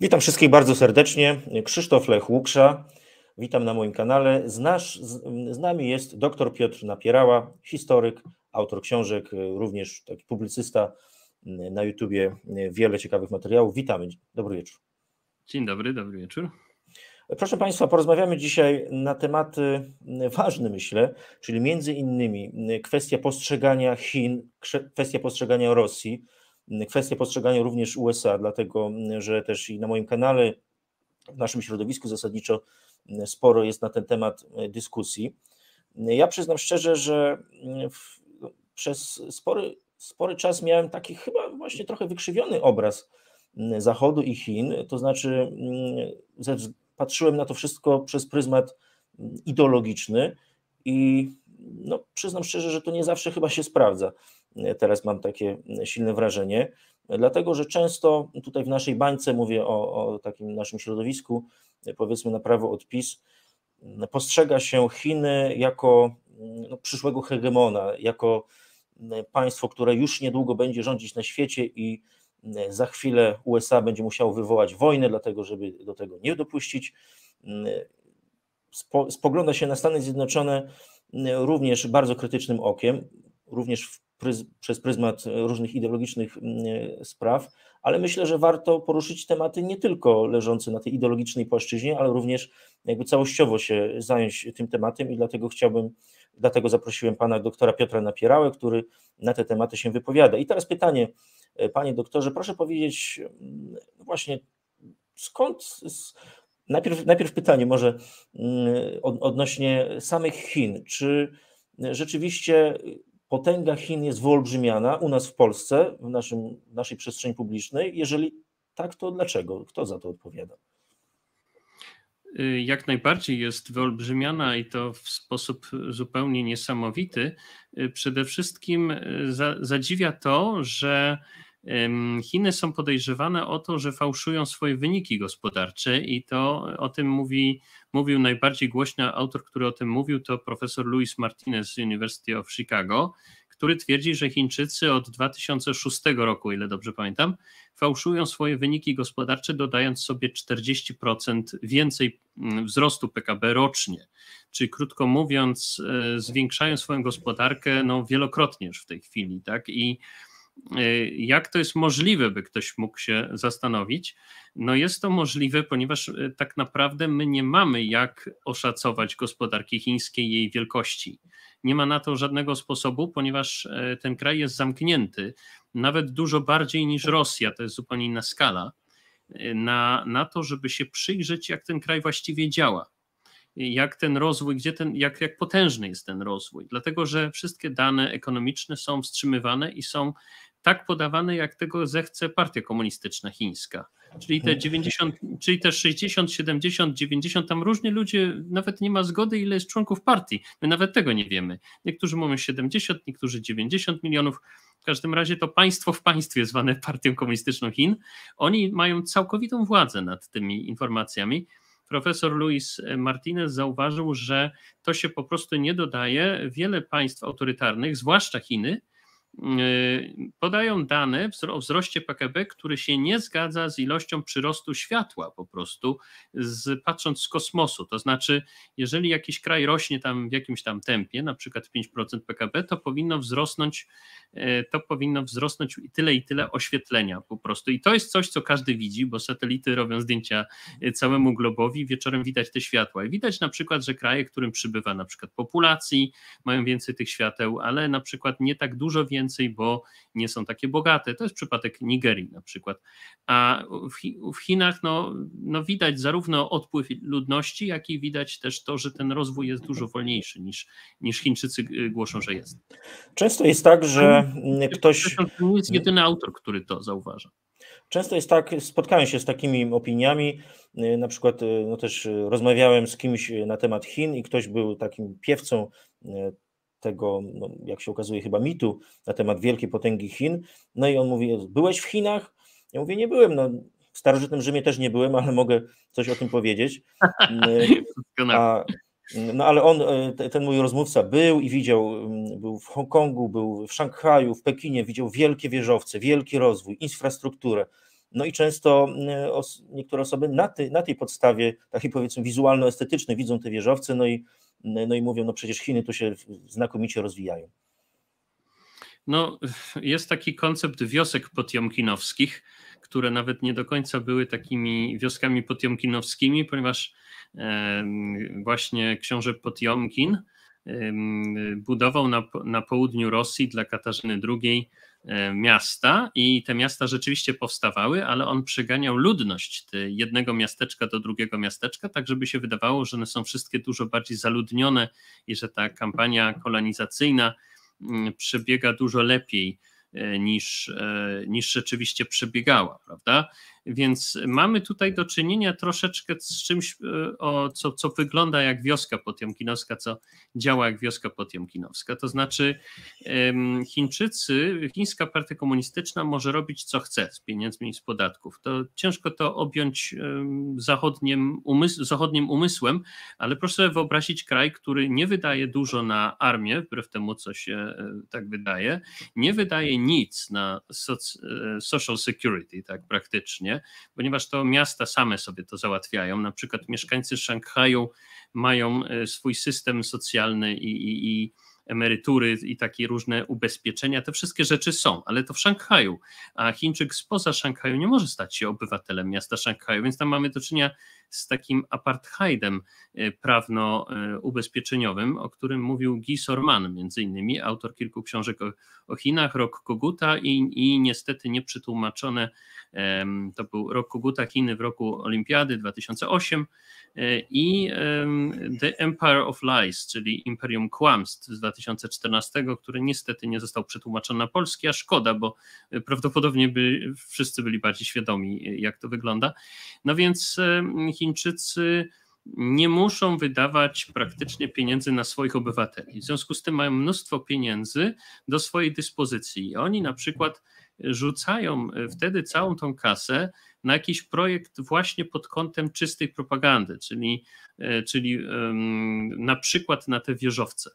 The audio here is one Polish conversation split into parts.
Witam wszystkich bardzo serdecznie. Krzysztof Lech Łuksza. Witam na moim kanale. Z, nasz, z, nami jest dr Piotr Napierała, historyk, autor książek, również taki publicysta na YouTubie. Wiele ciekawych materiałów. Witamy. Dobry wieczór. Dzień dobry, dobry wieczór. Proszę Państwa, porozmawiamy dzisiaj na tematy ważne, myślę, czyli między innymi kwestia postrzegania Chin, kwestia postrzegania Rosji, kwestie postrzegania również USA, dlatego że też i na moim kanale, w naszym środowisku zasadniczo sporo jest na ten temat e, dyskusji. Ja przyznam szczerze, że mm, w, przez spory, spory czas miałem taki chyba właśnie trochę wykrzywiony obraz mm, Zachodu i Chin, to znaczy mm, patrzyłem na to wszystko przez pryzmat ideologiczny i no, przyznam szczerze, że to nie zawsze chyba się sprawdza teraz mam takie silne wrażenie, dlatego że często tutaj w naszej bańce, mówię o, o takim naszym środowisku, powiedzmy na prawo odpis, postrzega się Chiny jako no, przyszłego hegemona, jako państwo, które już niedługo będzie rządzić na świecie i za chwilę USA będzie musiało wywołać wojnę, dlatego żeby do tego nie dopuścić. Spogląda się na Stany Zjednoczone również bardzo krytycznym okiem, również w pryz, przez pryzmat e, różnych ideologicznych mm, e, spraw, ale myślę, że warto poruszyć tematy nie tylko leżące na tej ideologicznej płaszczyźnie, ale również jakby całościowo się zająć tym tematem i dlatego chciałbym, dlatego zaprosiłem pana doktora Piotra Napierałę, który na te tematy się wypowiada. I teraz pytanie, e, panie doktorze, proszę powiedzieć mm, właśnie skąd, najpierw, najpierw pytanie może mm, odnośnie samych Chin, czy rzeczywiście potęga Chin jest wyolbrzymiana u nas w Polsce, w naszym, naszej przestrzeni publicznej? Jeżeli tak, to dlaczego? Kto za to odpowiada? Y, jak najbardziej jest wyolbrzymiana i to w sposób zupełnie niesamowity. Y, przede wszystkim y, za, zadziwia to, że Chiny są podejrzewane o to, że fałszują swoje wyniki gospodarcze i to o tym mówi mówił najbardziej głośno, autor, który o tym mówił, to profesor Luis Martinez z University of Chicago, który twierdzi, że Chińczycy od 2006 roku, ile dobrze pamiętam, fałszują swoje wyniki gospodarcze, dodając sobie 40% więcej mm, wzrostu PKB rocznie. Czyli krótko mówiąc, e, zwiększają swoją gospodarkę no, wielokrotnie już w tej chwili, tak? I E, jak to jest możliwe, by ktoś mógł się zastanowić? No jest to możliwe, ponieważ e, tak naprawdę my nie mamy jak oszacować gospodarki chińskiej, jej wielkości. Nie ma na to żadnego sposobu, ponieważ e, ten kraj jest zamknięty, nawet dużo bardziej niż Rosja, to jest zupełnie inna skala, na, na to, żeby się przyjrzeć, jak ten kraj właściwie działa jak ten rozwój, gdzie ten, jak, jak potężny jest ten rozwój, dlatego że wszystkie dane ekonomiczne są wstrzymywane i są tak podawane, jak tego zechce partia komunistyczna chińska. Czyli te 90, mhm. czyli te 60, 70, 90, tam różni ludzie, nawet nie ma zgody, ile jest członków partii. My nawet tego nie wiemy. Niektórzy mówią 70, niektórzy 90 milionów. W każdym razie to państwo w państwie zwane partią komunistyczną Chin. Oni mają całkowitą władzę nad tymi informacjami profesor Luis Martinez zauważył, że to się po prostu nie dodaje. Wiele państw autorytarnych, zwłaszcza Chiny, Y, podają dane o wzroście PKB, który się nie zgadza z ilością przyrostu światła po prostu, z, patrząc z kosmosu. To znaczy, jeżeli jakiś kraj rośnie tam w jakimś tam tempie, na przykład 5% PKB, to powinno wzrosnąć, y, to powinno wzrosnąć i tyle i tyle oświetlenia po prostu. I to jest coś, co każdy widzi, bo satelity robią zdjęcia y, całemu globowi, wieczorem widać te światła. I widać na przykład, że kraje, którym przybywa na przykład populacji, mają więcej tych świateł, ale na przykład nie tak dużo więcej więcej, bo nie są takie bogate. To jest przypadek Nigerii na przykład. A w, Chinach no, no widać zarówno odpływ ludności, jak i widać też to, że ten rozwój jest dużo wolniejszy niż, niż Chińczycy y, głoszą, że jest. Często jest tak, że mm. Mm, ktoś. To nie jest jedyny autor, który to zauważa. Często jest tak, spotkałem się z takimi opiniami, y, na przykład y, no też rozmawiałem z kimś na temat Chin i ktoś był takim piewcą tego, no, jak się okazuje, chyba mitu na temat wielkiej potęgi Chin. No i on mówi, byłeś w Chinach? Ja mówię, nie byłem, no, w starożytnym Rzymie też nie byłem, ale mogę coś o tym powiedzieć. Mm, a, no ale on, e, ten mój rozmówca był i widział, mm, był w Hongkongu, był w Szanghaju, w Pekinie, widział wielkie wieżowce, wielki rozwój, infrastrukturę. No i często mm, os niektóre osoby na, ty, na tej podstawie, takiej powiedzmy wizualno-estetycznej, widzą te wieżowce, no i no, no i mówią, no przecież Chiny tu się znakomicie rozwijają. No, jest taki koncept wiosek potiomkinowskich, które nawet nie do końca były takimi wioskami potiomkinowskimi, ponieważ właśnie książę Potiomkin budował na, na południu Rosji dla Katarzyny II E, miasta i te miasta rzeczywiście powstawały, ale on przeganiał ludność jednego miasteczka do drugiego miasteczka, tak żeby się wydawało, że one są wszystkie dużo bardziej zaludnione i że ta kampania kolonizacyjna mm, przebiega dużo lepiej e, niż, e, niż rzeczywiście przebiegała, prawda? Więc mamy tutaj do czynienia troszeczkę z czymś, e, o, co, co wygląda jak wioska potiomkinowska, co działa jak wioska potiomkinowska. To znaczy, Chińczycy, chińska partia komunistyczna może robić co chce z pieniędzmi i z podatków. To ciężko to objąć zachodnim, zachodnim umysłem, ale proszę sobie wyobrazić kraj, który nie wydaje dużo na armię, wbrew temu, co się e, tak wydaje, nie wydaje nic na e, social security, tak praktycznie ponieważ to miasta same sobie to załatwiają. Na przykład mieszkańcy Szanghaju mają e, swój system socjalny i, i, i emerytury i takie różne ubezpieczenia, te wszystkie rzeczy są, ale to w Szanghaju, a Chińczyk spoza Szanghaju nie może stać się obywatelem miasta Szanghaju, więc tam mamy do czynienia z takim apartheidem e, prawno-ubezpieczeniowym, o którym mówił Guy Sorman, między innymi autor kilku książek o, o Chinach, Rok Koguta i, i niestety nieprzetłumaczone, to był Rok Koguta, Chiny w roku Olimpiady 2008 e, i The Empire of Lies, czyli Imperium Kłamstw z 2014, który niestety nie został przetłumaczony na polski, a szkoda, bo e, prawdopodobnie by wszyscy byli bardziej świadomi, jak to wygląda. No więc Chińczycy nie muszą wydawać praktycznie pieniędzy na swoich obywateli. W związku z tym mają mnóstwo pieniędzy do swojej dyspozycji. I oni na przykład rzucają e, wtedy całą tą kasę na jakiś projekt właśnie pod kątem czystej propagandy, czyli, e, czyli na przykład na te wieżowce.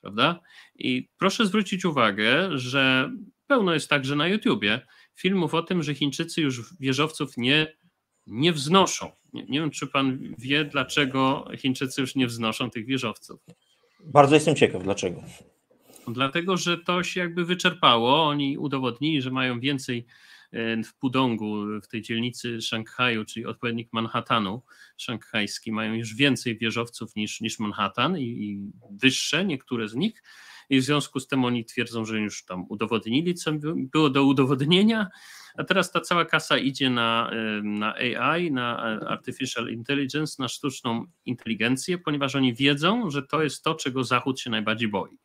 Prawda? I proszę zwrócić uwagę, że pełno jest także na YouTubie filmów o tym, że Chińczycy już wieżowców nie, nie wznoszą nie, nie wiem, czy pan wie, dlaczego Chińczycy już nie wznoszą tych wieżowców. Bardzo jestem ciekaw, dlaczego. Dlatego, że to się jakby wyczerpało. Oni udowodnili, że mają więcej e, w Pudongu, w tej dzielnicy Szanghaju, czyli odpowiednik Manhattanu szanghajski, mają już więcej wieżowców niż, niż Manhattan i, i wyższe niektóre z nich i w związku z tym oni twierdzą, że już tam udowodnili, co było do udowodnienia, a teraz ta cała kasa idzie na, na AI, na e, Artificial Intelligence, na sztuczną inteligencję, ponieważ oni wiedzą, że to jest to, czego Zachód się najbardziej boi.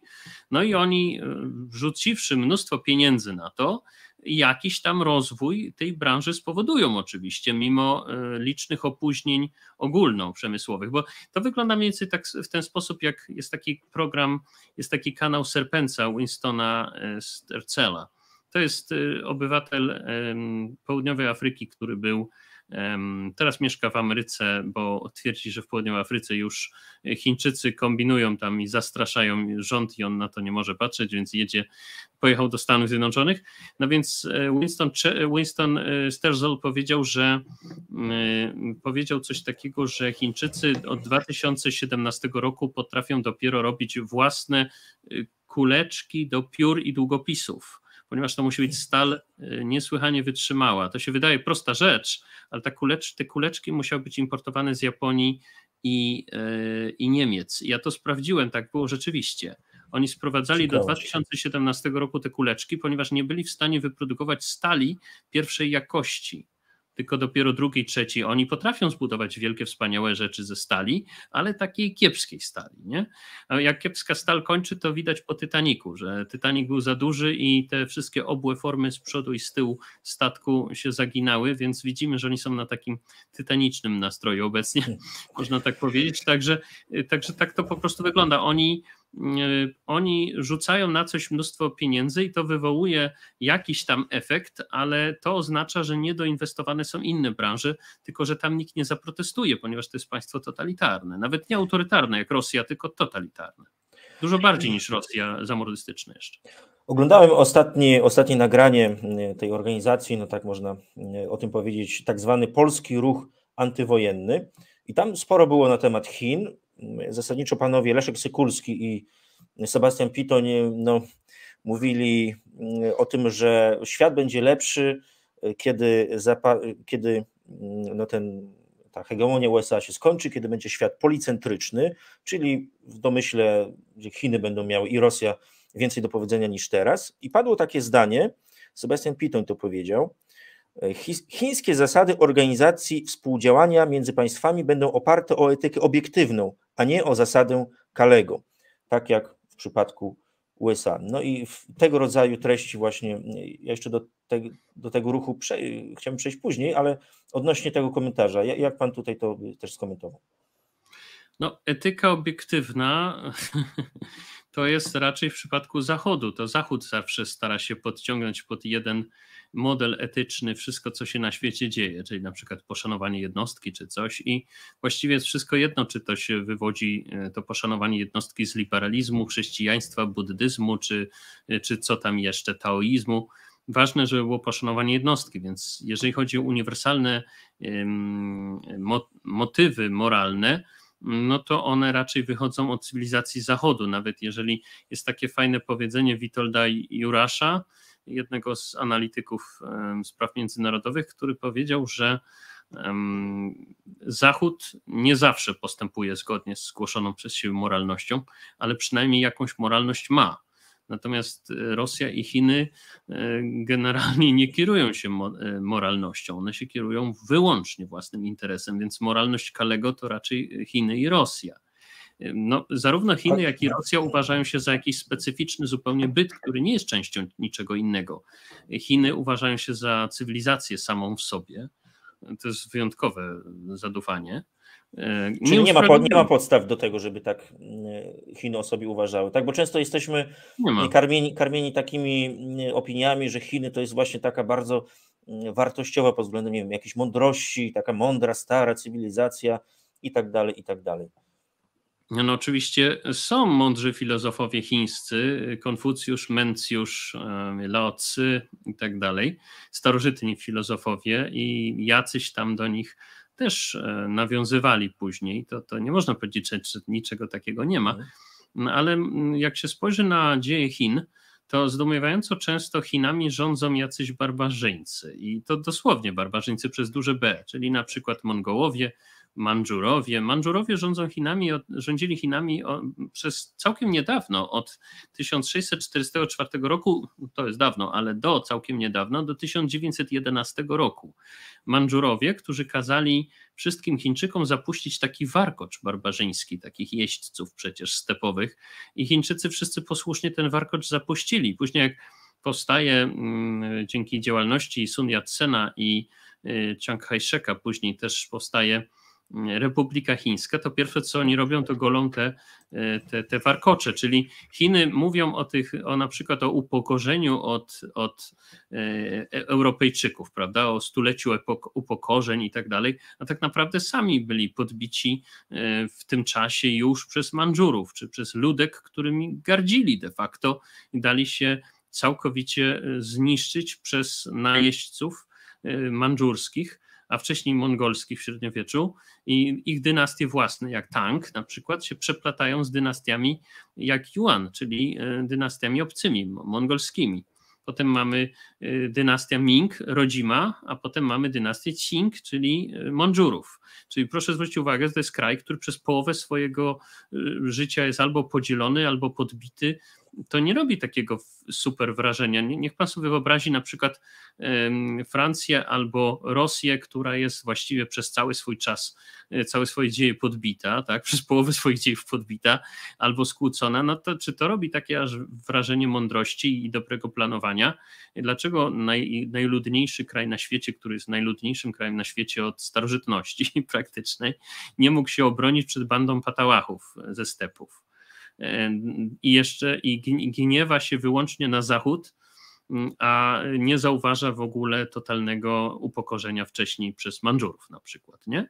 No i oni, e, wrzuciwszy mnóstwo pieniędzy na to, jakiś tam rozwój tej branży spowodują oczywiście, mimo e, licznych opóźnień ogólnoprzemysłowych, bo to wygląda mniej więcej tak w ten sposób, jak jest taki program, jest taki kanał Serpenca Winstona Stercela. E, to jest e, obywatel południowej Afryki, który był Teraz mieszka w Ameryce, bo twierdzi, że w południowej Afryce już Chińczycy kombinują tam i zastraszają rząd i on na to nie może patrzeć, więc jedzie, pojechał do Stanów Zjednoczonych. No więc e, Winston, Winston e, Sterzel powiedział, że e, powiedział coś takiego, że Chińczycy od 2017 roku potrafią dopiero robić własne kuleczki do piór i długopisów ponieważ to musi być stal y, niesłychanie wytrzymała. To się wydaje prosta rzecz, ale ta kulecz, te kuleczki musiały być importowane z Japonii i, y, i Niemiec. Ja to sprawdziłem, tak było rzeczywiście. Oni sprowadzali do 2017 roku te kuleczki, ponieważ nie byli w stanie wyprodukować stali pierwszej jakości tylko dopiero drugiej, trzeciej. Oni potrafią zbudować wielkie, wspaniałe rzeczy ze stali, ale takiej kiepskiej stali. Nie? A jak kiepska stal kończy, to widać po Tytaniku, że Tytanik był za duży i te wszystkie obłe formy z przodu i z tyłu statku się zaginały, więc widzimy, że oni są na takim tytanicznym nastroju obecnie, hmm. można tak powiedzieć. Także, y, także tak to po prostu wygląda. Oni E, oni rzucają na coś mnóstwo pieniędzy i to wywołuje jakiś tam efekt, ale to oznacza, że niedoinwestowane są inne branże, tylko że tam nikt nie zaprotestuje, ponieważ to jest państwo totalitarne, nawet nie autorytarne jak Rosja, tylko totalitarne. Dużo bardziej niż Rosja zamordystyczna jeszcze. Oglądałem ostatnie, ostatnie nagranie e, tej organizacji, no tak można e, o tym powiedzieć, tak zwany polski ruch antywojenny. I tam sporo było na temat Chin, zasadniczo panowie Leszek Sykulski i Sebastian Pitoń e, no, mówili mm, o tym, że świat będzie lepszy, e, kiedy, e, kiedy mm, no ten, ta hegemonia USA się skończy, kiedy będzie świat policentryczny, czyli w domyśle, gdzie Chiny będą miały i Rosja więcej do powiedzenia niż teraz. I padło takie zdanie, Sebastian Pitoń to powiedział, Chińskie zasady organizacji współdziałania między państwami będą oparte o etykę obiektywną, a nie o zasadę Kalego, tak jak w przypadku USA. No i tego rodzaju treści właśnie, ja jeszcze do, te, do tego ruchu prze, chciałem przejść później, ale odnośnie tego komentarza, jak, jak pan tutaj to też skomentował? No, etyka obiektywna to jest raczej w przypadku Zachodu. To Zachód zawsze stara się podciągnąć pod jeden model etyczny, wszystko, co się na świecie dzieje, czyli na przykład poszanowanie jednostki czy coś. I właściwie jest wszystko jedno, czy to się wywodzi, e, to poszanowanie jednostki z liberalizmu, chrześcijaństwa, buddyzmu, czy, e, czy co tam jeszcze, taoizmu ważne, żeby było poszanowanie jednostki, więc jeżeli chodzi o uniwersalne motywy moralne, no to one raczej wychodzą od cywilizacji Zachodu. Nawet jeżeli jest takie fajne powiedzenie Witolda Jurasza, jednego z analityków spraw międzynarodowych, który powiedział, że Zachód nie zawsze postępuje zgodnie z zgłoszoną przez siebie moralnością, ale przynajmniej jakąś moralność ma. Natomiast e, Rosja i Chiny e, generalnie nie kierują się e, moralnością, one się kierują wyłącznie własnym interesem, więc moralność Kalego to raczej Chiny i Rosja. No, zarówno Chiny, jak i Rosja uważają się za jakiś specyficzny zupełnie byt, który nie jest częścią niczego innego. Chiny uważają się za cywilizację samą w sobie. To jest wyjątkowe zadufanie. E, nie Czyli nie ma, nie ma podstaw do tego, żeby tak e, Chiny o sobie uważały, tak? Bo często jesteśmy karmieni, karmieni takimi e, opiniami, że Chiny to jest właśnie taka bardzo wartościowa pod względem nie wiem, jakiejś mądrości, taka mądra, stara cywilizacja i tak dalej, i tak dalej. No, no oczywiście są mądrzy filozofowie chińscy, Konfucjusz, Mencjusz, e, Laocy i tak dalej, starożytni filozofowie i jacyś tam do nich też e, nawiązywali później, to, to nie można powiedzieć, że niczego takiego nie ma. No, ale mm, jak się spojrzy na dzieje Chin, to zdumiewająco często Chinami rządzą jacyś barbarzyńcy i to dosłownie barbarzyńcy przez duże B, czyli na przykład Mongołowie, Mandżurowie. Mandżurowie rządzą Chinami, rządzili Chinami przez całkiem niedawno, od 1644 roku, to jest dawno, ale do całkiem niedawno, do 1911 roku. Mandżurowie, którzy kazali wszystkim Chińczykom zapuścić taki warkocz barbarzyński, takich jeźdźców przecież stepowych i Chińczycy wszyscy posłusznie ten warkocz zapuścili. Później jak powstaje mm, dzięki działalności Sun Yat-sena i y, Chiang Kai-sheka, później też powstaje Republika Chińska, to pierwsze co oni robią, to golą te, te, te warkocze, czyli Chiny mówią o tych, o na przykład o upokorzeniu od, od e, Europejczyków, prawda, o stuleciu upokorzeń i tak dalej, a tak naprawdę sami byli podbici e, w tym czasie już przez Mandżurów, czy przez ludek, którymi gardzili de facto i dali się całkowicie e, zniszczyć przez najeźdźców mandżurskich, a wcześniej mongolski w średniowieczu i ich dynastie własne, jak Tang na przykład, się przeplatają z dynastiami jak Yuan, czyli e, dynastiami obcymi, mongolskimi. Potem mamy e, dynastia Ming, rodzima, a potem mamy dynastię Qing, czyli e, Mandżurów. Czyli proszę zwrócić uwagę, że to jest kraj, który przez połowę swojego życia jest albo podzielony, albo podbity to nie robi takiego super wrażenia. Niech pan sobie wyobrazi na przykład Francję albo Rosję, która jest właściwie przez cały swój czas, e, całe swoje dzieje podbita, tak, przez połowę swoich dziejów podbita albo skłócona, no to czy to robi takie aż wrażenie mądrości i dobrego planowania? Dlaczego naj, najludniejszy kraj na świecie, który jest najludniejszym krajem na świecie od starożytności praktycznej, nie mógł się obronić przed bandą patałachów ze stepów? i jeszcze i gniewa się wyłącznie na Zachód, mm, a nie zauważa w ogóle totalnego upokorzenia wcześniej przez Mandżurów na przykład, nie?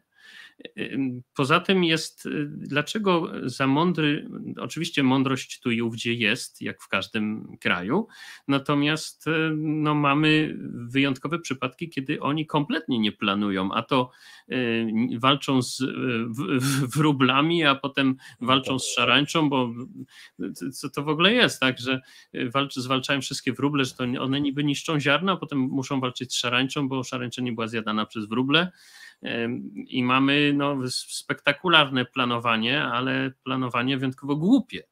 Poza tym jest, y, dlaczego za mądry, oczywiście mądrość tu i ówdzie jest, jak w każdym kraju, natomiast y, no, mamy wyjątkowe przypadki, kiedy oni kompletnie nie planują, a to y, walczą z wróblami, a potem no walczą z tak. szarańczą, bo co to w ogóle jest, tak, że walcz, zwalczają wszystkie wróble, że to one niby niszczą ziarna, a potem muszą walczyć z szarańczą, bo szarańcza nie była zjadana przez wróble, i mamy no, spektakularne planowanie, ale planowanie wyjątkowo głupie.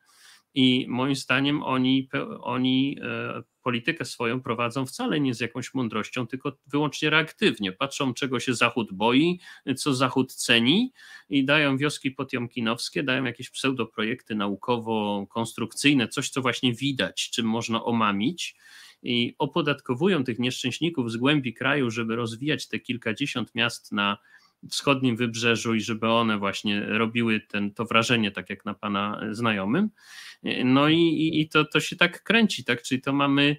I moim zdaniem oni, oni e, politykę swoją prowadzą wcale nie z jakąś mądrością, tylko wyłącznie reaktywnie. Patrzą, czego się Zachód boi, co Zachód ceni i dają wioski potiomkinowskie, dają jakieś pseudoprojekty naukowo-konstrukcyjne, coś, co właśnie widać, czym można omamić i opodatkowują tych nieszczęśników z głębi kraju, żeby rozwijać te kilkadziesiąt miast na wschodnim wybrzeżu i żeby one właśnie robiły ten, to wrażenie, tak jak na pana znajomym. No i, i to, to się tak kręci, tak? Czyli to mamy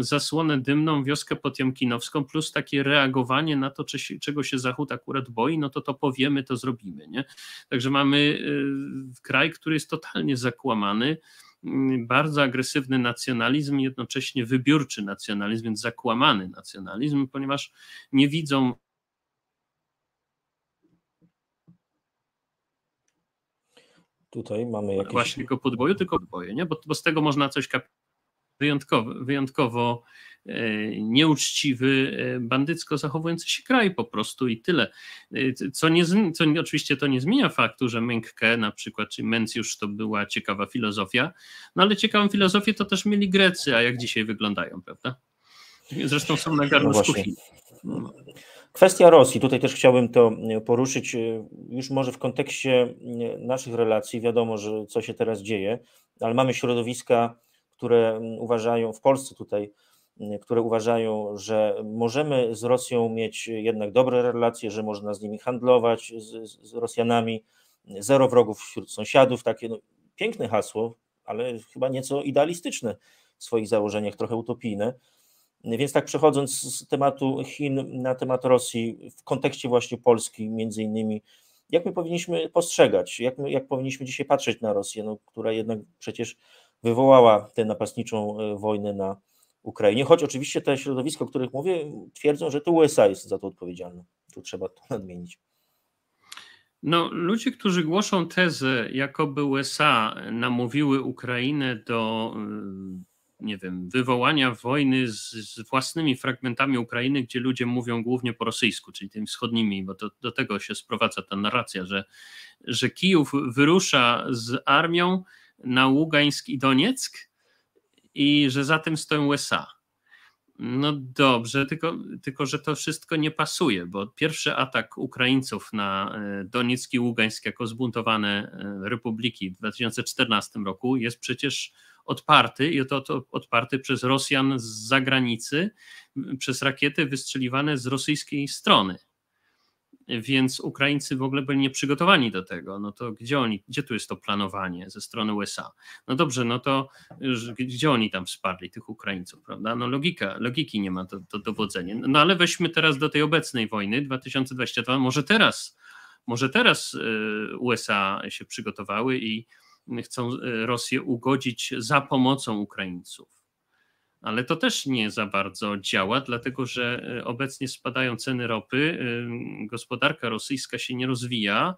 zasłonę dymną, wioskę potiomkinowską, plus takie reagowanie na to, czego się Zachód akurat boi, no to to powiemy, to zrobimy. Nie? Także mamy y, kraj, który jest totalnie zakłamany bardzo agresywny nacjonalizm, jednocześnie wybiórczy nacjonalizm, więc zakłamany nacjonalizm, ponieważ nie widzą Tutaj mamy jakieś... Właśnie tylko podboju, tylko podboju, nie? Bo, bo z tego można coś kap... wyjątkowo, wyjątkowo E, nieuczciwy, e, bandycko zachowujący się kraj po prostu i tyle. E, co, nie, co oczywiście to nie zmienia faktu, że Mękke na przykład, czy Mencjusz to była ciekawa filozofia, no ale ciekawą filozofię to też mieli Grecy, a jak dzisiaj wyglądają, prawda? Zresztą są na garnusku no Kwestia Rosji, tutaj też chciałbym to poruszyć, już może w kontekście naszych relacji, wiadomo, że co się teraz dzieje, ale mamy środowiska, które uważają w Polsce tutaj, które uważają, że możemy z Rosją mieć jednak dobre relacje, że można z nimi handlować, z, z Rosjanami, zero wrogów wśród sąsiadów, takie no, piękne hasło, ale chyba nieco idealistyczne w swoich założeniach, trochę utopijne. Więc tak przechodząc z tematu Chin na temat Rosji w kontekście właśnie Polski między innymi, jak my powinniśmy postrzegać, jak, my, jak powinniśmy dzisiaj patrzeć na Rosję, no, która jednak przecież wywołała tę napastniczą e, wojnę na, Ukrainie, choć oczywiście te środowisko, o których mówię, twierdzą, że to USA jest za to odpowiedzialne. Tu trzeba to nadmienić. No, ludzie, którzy głoszą tezę, jakoby USA namówiły Ukrainę do, mm, nie wiem, wywołania wojny z, z, własnymi fragmentami Ukrainy, gdzie ludzie mówią głównie po rosyjsku, czyli tymi wschodnimi, bo to, do tego się sprowadza ta narracja, że, że Kijów wyrusza z armią na Ługańsk i Donieck, i że za tym stoją USA. No dobrze, tylko, tylko że to wszystko nie pasuje, bo pierwszy atak Ukraińców na e, Doniecki i Ługańsk jako zbuntowane e, republiki w 2014 roku jest przecież odparty i to, to odparty przez Rosjan z zagranicy, przez rakiety wystrzeliwane z rosyjskiej strony więc Ukraińcy w ogóle byli nieprzygotowani do tego. No to gdzie oni, gdzie tu jest to planowanie ze strony USA? No dobrze, no to gdzie oni tam wsparli tych Ukraińców, prawda? No logika, logiki nie ma to, to dowodzenie. No ale weźmy teraz do tej obecnej wojny 2022, może teraz, może teraz y, USA się przygotowały i chcą y, Rosję ugodzić za pomocą Ukraińców ale to też nie za bardzo działa, dlatego że e, obecnie spadają ceny ropy, e, gospodarka rosyjska się nie rozwija,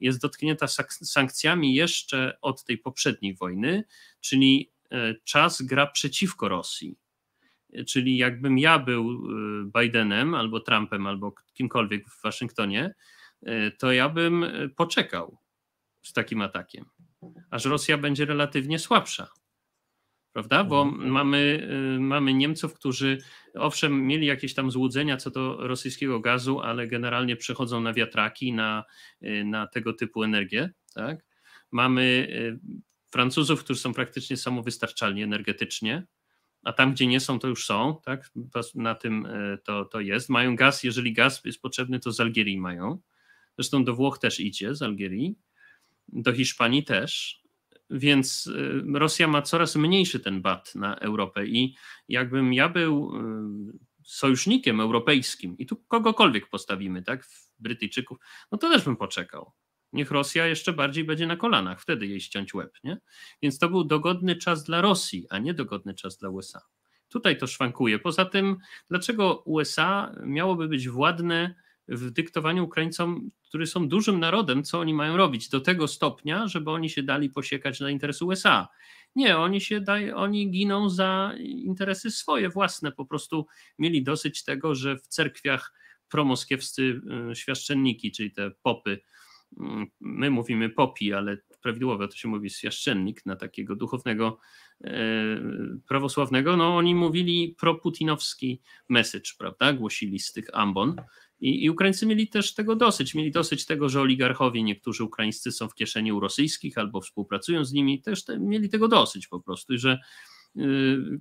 jest dotknięta sankcjami jeszcze od tej poprzedniej wojny, czyli e, czas gra przeciwko Rosji. Czyli jakbym ja był Bidenem albo Trumpem, albo kimkolwiek w Waszyngtonie, to ja bym poczekał z takim atakiem, aż Rosja będzie relatywnie słabsza prawda? Bo mhm. mamy, y, mamy Niemców, którzy owszem mieli jakieś tam złudzenia co do rosyjskiego gazu, ale generalnie przechodzą na wiatraki, na, y, na tego typu energię, tak? Mamy y, Francuzów, którzy są praktycznie samowystarczalni energetycznie, a tam, gdzie nie są, to już są, tak? Na tym to, to jest. Mają gaz, jeżeli gaz jest potrzebny, to z Algierii mają. Zresztą do Włoch też idzie, z Algierii, do Hiszpanii też, więc y, Rosja ma coraz mniejszy ten bat na Europę i jakbym ja był y, sojusznikiem europejskim i tu kogokolwiek postawimy, tak, Brytyjczyków, no to też bym poczekał. Niech Rosja jeszcze bardziej będzie na kolanach, wtedy jej ściąć łeb, nie? Więc to był dogodny czas dla Rosji, a nie dogodny czas dla USA. Tutaj to szwankuje. Poza tym, dlaczego USA miałoby być władne w dyktowaniu Ukraińcom, którzy są dużym narodem, co oni mają robić do tego stopnia, żeby oni się dali posiekać na interesy USA. Nie, oni się daj, oni giną za interesy swoje własne. Po prostu mieli dosyć tego, że w cerkwiach promoskiewscy y, świaszczenniki, czyli te popy, y, my mówimy popi, ale prawidłowo to się mówi świaszczennik na takiego duchownego y, prawosławnego, no oni mówili proputinowski message, prawda, głosili z tych ambon i, I Ukraińcy mieli też tego dosyć. Mieli dosyć tego, że oligarchowie, niektórzy ukraińscy są w kieszeni u rosyjskich albo współpracują z nimi, też te, mieli tego dosyć po prostu, I że y,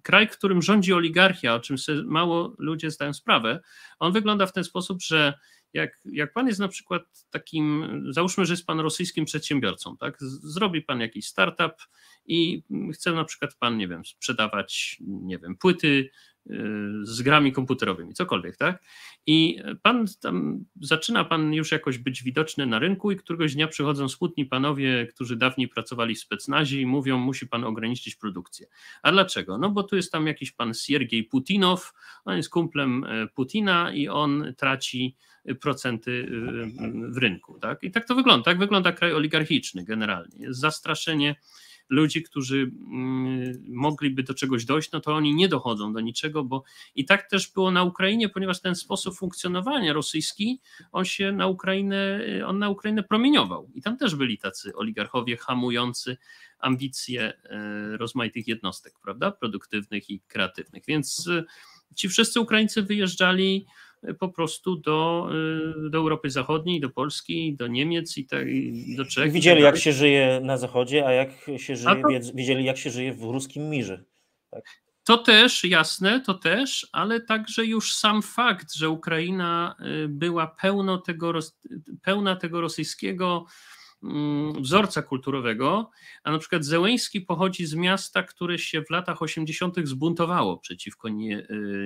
kraj, w którym rządzi oligarchia, o czym mało ludzie zdają sprawę, on wygląda w ten sposób, że jak, jak pan jest na przykład takim, załóżmy, że jest pan rosyjskim przedsiębiorcą, tak? Zrobi pan jakiś startup i chce na przykład pan, nie wiem, sprzedawać, nie wiem, płyty Y, z grami komputerowymi, cokolwiek, tak? I pan tam, zaczyna pan już jakoś być widoczny na rynku i któregoś dnia przychodzą smutni panowie, którzy dawniej pracowali w specnazie i mówią, musi pan ograniczyć produkcję. A dlaczego? No bo tu jest tam jakiś pan Siergiej Putinow, on jest kumplem e, Putina i on traci procenty e, w rynku, tak? I tak to wygląda, tak wygląda kraj oligarchiczny generalnie. Jest zastraszenie ludzi, którzy mm, mogliby do czegoś dojść, no to oni nie dochodzą do niczego, bo i tak też było na Ukrainie, ponieważ ten sposób funkcjonowania rosyjski, on się na Ukrainę, on na Ukrainę promieniował i tam też byli tacy oligarchowie hamujący ambicje e, rozmaitych jednostek, prawda, produktywnych i kreatywnych, więc e, ci wszyscy Ukraińcy wyjeżdżali po prostu do, y, do Europy Zachodniej, do Polski, do Niemiec i, tak, i do Czech. Tak widzieli, jak się żyje na Zachodzie, a jak się żyje, to... widzieli, jak się żyje w ruskim mirze. Tak. To też jasne, to też, ale także już sam fakt, że Ukraina y, była pełno tego, pełna tego rosyjskiego Mm, wzorca kulturowego, a na przykład Zełeński pochodzi z miasta, które się w latach 80. zbuntowało przeciwko nie, e,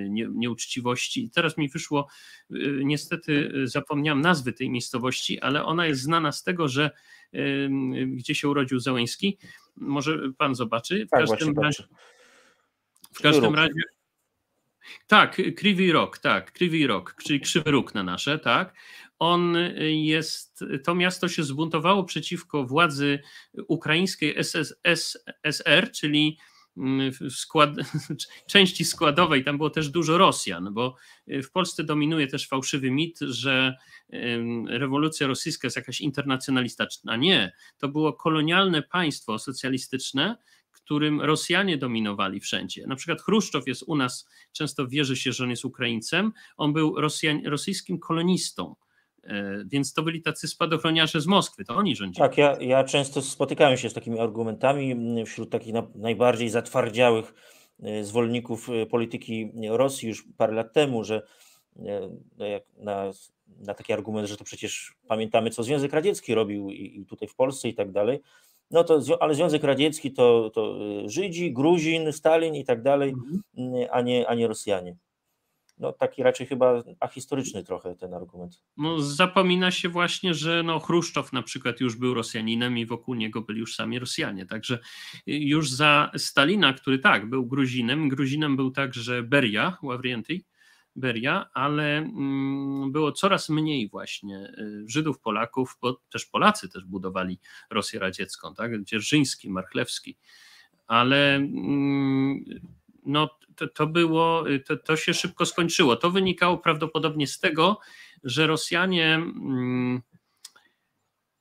nie, nieuczciwości. I teraz mi wyszło, e, niestety e, zapomniałam nazwy tej miejscowości, ale ona jest znana z tego, że gdzie się urodził Zełeński. Może pan zobaczy. W tak, każdym razie. W każdym razie. Tak, Krivi Rock, tak, Krivi Rock, czyli krzywy róg na nasze, tak. On jest, to miasto się zbuntowało przeciwko władzy ukraińskiej SSR, czyli mm, skład, części składowej, tam było też dużo Rosjan, bo y, w Polsce dominuje też fałszywy mit, że rewolucja rosyjska jest jakaś internacjonalistyczna. Nie, to było kolonialne państwo socjalistyczne, którym Rosjanie dominowali wszędzie. Na przykład Chruszczow jest u nas, często wierzy się, że on jest Ukraińcem, on był Rosjan, rosyjskim kolonistą. E, więc to byli tacy spadochroniarze z Moskwy, to oni rządzili. Tak, ja, ja często spotykałem się z takimi argumentami wśród takich na, najbardziej zatwardziałych e, zwolenników e, polityki Rosji już parę lat temu, że no na, na taki argument, że to przecież pamiętamy, co Związek Radziecki robił i, i tutaj w Polsce i tak dalej. No to, ale Związek Radziecki to, to Żydzi, Gruzin, Stalin i tak dalej, mhm. a, nie, a nie Rosjanie no, taki raczej chyba ahistoryczny trochę ten argument. No, zapomina się właśnie, że no, Chruszczow na przykład już był Rosjaninem i wokół niego byli już sami Rosjanie. Także y, już za Stalina, który tak, był Gruzinem, Gruzinem był także Beria, Ławrientyj, Beria, ale mm, było coraz mniej właśnie y, Żydów, Polaków, bo też Polacy też budowali Rosję radziecką, tak? Dzierżyński, Marchlewski, ale mm, no to, to było, y, to, to się szybko skończyło. To wynikało prawdopodobnie z tego, że Rosjanie, mm,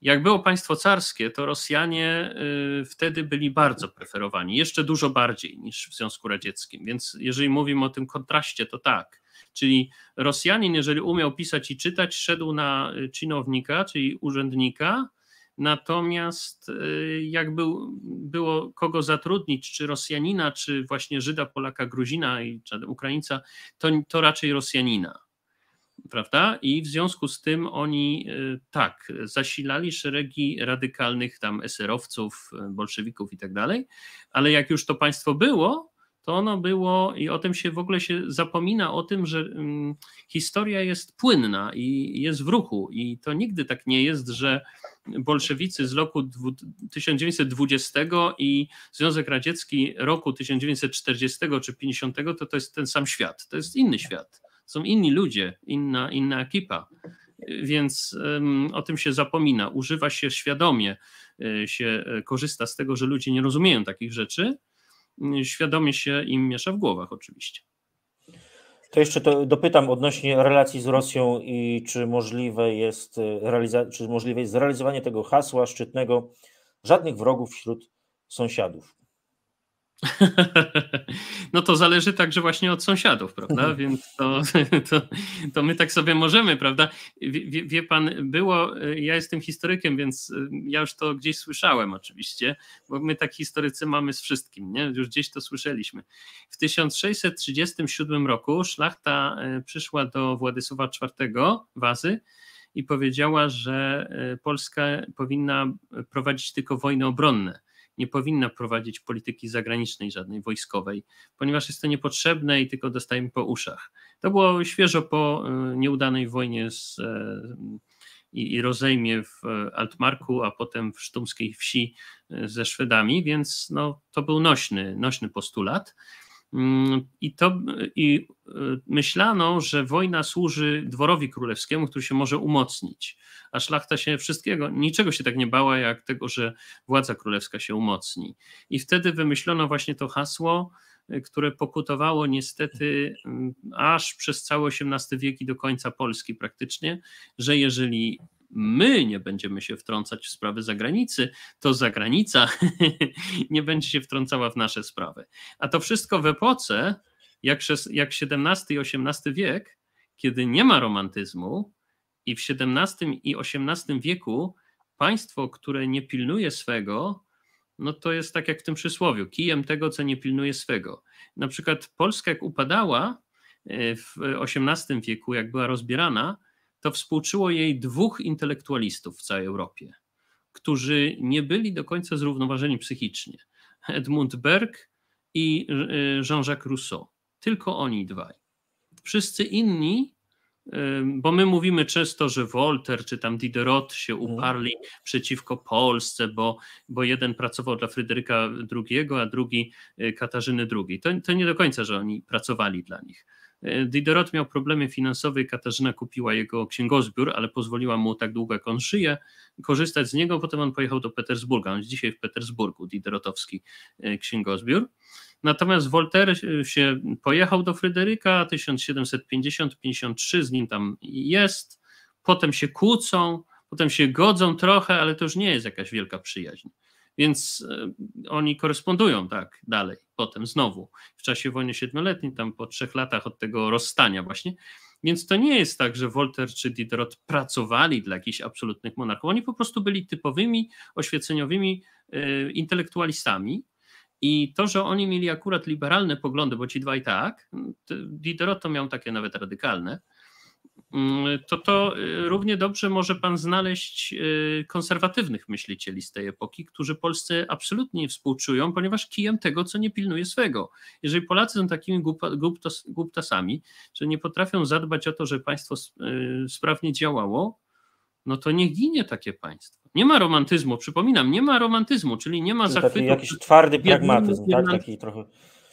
jak było państwo carskie, to Rosjanie y, wtedy byli bardzo preferowani, jeszcze dużo bardziej niż w Związku Radzieckim. Więc jeżeli mówimy o tym kontraście, to tak. Czyli Rosjanin, jeżeli umiał pisać i czytać, szedł na y, czynownika, czyli urzędnika, Natomiast y, jak był, było kogo zatrudnić, czy Rosjanina, czy właśnie Żyda, Polaka, Gruzina i Ukraińca, to, to raczej Rosjanina. Prawda? I w związku z tym oni y, tak zasilali szeregi radykalnych tam eserowców, y, bolszewików i tak dalej, ale jak już to państwo było, to ono było i o tym się w ogóle się zapomina o tym, że hmm, historia jest płynna i jest w ruchu i to nigdy tak nie jest, że bolszewicy z roku 1920 i Związek Radziecki roku 1940 czy 50 to to jest ten sam świat, to jest inny świat. Są inni ludzie, inna, inna ekipa więc o tym się zapomina. Używa się świadomie, y, się e, korzysta z tego, że ludzie nie rozumieją takich rzeczy, świadomie się im miesza w głowach oczywiście. To jeszcze to dopytam odnośnie relacji z Rosją i czy możliwe jest, y, realiza- czy możliwe jest zrealizowanie tego hasła szczytnego żadnych wrogów wśród sąsiadów. No to zależy także właśnie od sąsiadów, prawda? Mhm. Więc to, to, to my tak sobie możemy, prawda? Wie, wie, pan, było, y, ja jestem historykiem, więc y, ja już to gdzieś słyszałem oczywiście, bo my tak historycy mamy z wszystkim, nie? Już gdzieś to słyszeliśmy. W 1637 roku szlachta y, przyszła do Władysława IV Wazy i powiedziała, że Polska powinna prowadzić tylko wojny obronne nie powinna prowadzić polityki zagranicznej żadnej wojskowej, ponieważ jest to niepotrzebne i tylko dostajemy po uszach. To było świeżo po e, nieudanej wojnie z, e, i, i rozejmie w Altmarku, a potem w sztumskiej wsi e, ze Szwedami, więc no, to był nośny, nośny postulat. Mm, I, to, I y, myślano, że wojna służy dworowi królewskiemu, który się może umocnić, a szlachta się wszystkiego, niczego się tak nie bała, jak tego, że władza królewska się umocni. I wtedy wymyślono właśnie to hasło, y, które pokutowało niestety mm, aż przez cały XVIII wiek i do końca Polski praktycznie, że jeżeli my nie będziemy się wtrącać w sprawy zagranicy, to zagranica nie będzie się wtrącała w nasze sprawy. A to wszystko w epoce, jak, jak XVII i XVIII wiek, kiedy nie ma romantyzmu, i w XVII i XVIII wieku państwo, które nie pilnuje swego, no to jest tak jak w tym przysłowiu, kijem tego, co nie pilnuje swego. Na przykład Polska, jak upadała e, w XVIII wieku, jak była rozbierana, to współczuło jej dwóch intelektualistów w całej Europie, którzy nie byli do końca zrównoważeni psychicznie. Edmund Berg i e, Jean-Jacques Rousseau. Tylko oni dwaj. Wszyscy inni, e, bo my mówimy często, że Voltaire czy tam Diderot się mhm. uparli mm. przeciwko Polsce, bo, bo jeden pracował dla Fryderyka II, a drugi e, Katarzyny II. To, to nie do końca, że oni pracowali dla nich. Diderot miał problemy finansowe i Katarzyna kupiła jego księgozbiór, ale pozwoliła mu tak długo jak on żyje korzystać z niego. Potem on pojechał do Petersburga. On jest dzisiaj w Petersburgu, Diderotowski e, księgozbiór. Natomiast Voltaire się pojechał do Fryderyka 1750-53, z nim tam jest. Potem się kłócą, potem się godzą trochę, ale to już nie jest jakaś wielka przyjaźń. Więc e, oni korespondują tak dalej, potem znowu w czasie wojny siedmioletniej, tam po trzech latach od tego rozstania, właśnie. Więc to nie jest tak, że Voltaire czy Diderot pracowali dla jakichś absolutnych monarchów. Oni po prostu byli typowymi oświeceniowymi e, intelektualistami, i to, że oni mieli akurat liberalne poglądy, bo ci dwaj tak, Diderot to miał takie nawet radykalne, Mm, to to y, równie dobrze może pan znaleźć y, konserwatywnych myślicieli z tej epoki, którzy Polsce absolutnie nie współczują, ponieważ kijem tego, co nie pilnuje swego. Jeżeli Polacy są takimi głuptasami, że nie potrafią zadbać o to, że państwo y, sprawnie działało, no to nie ginie takie państwo. Nie ma romantyzmu, przypominam, nie ma romantyzmu, czyli nie ma zachwytu. Taki jakiś twardy pragmatyzm, tak? Taki trochę...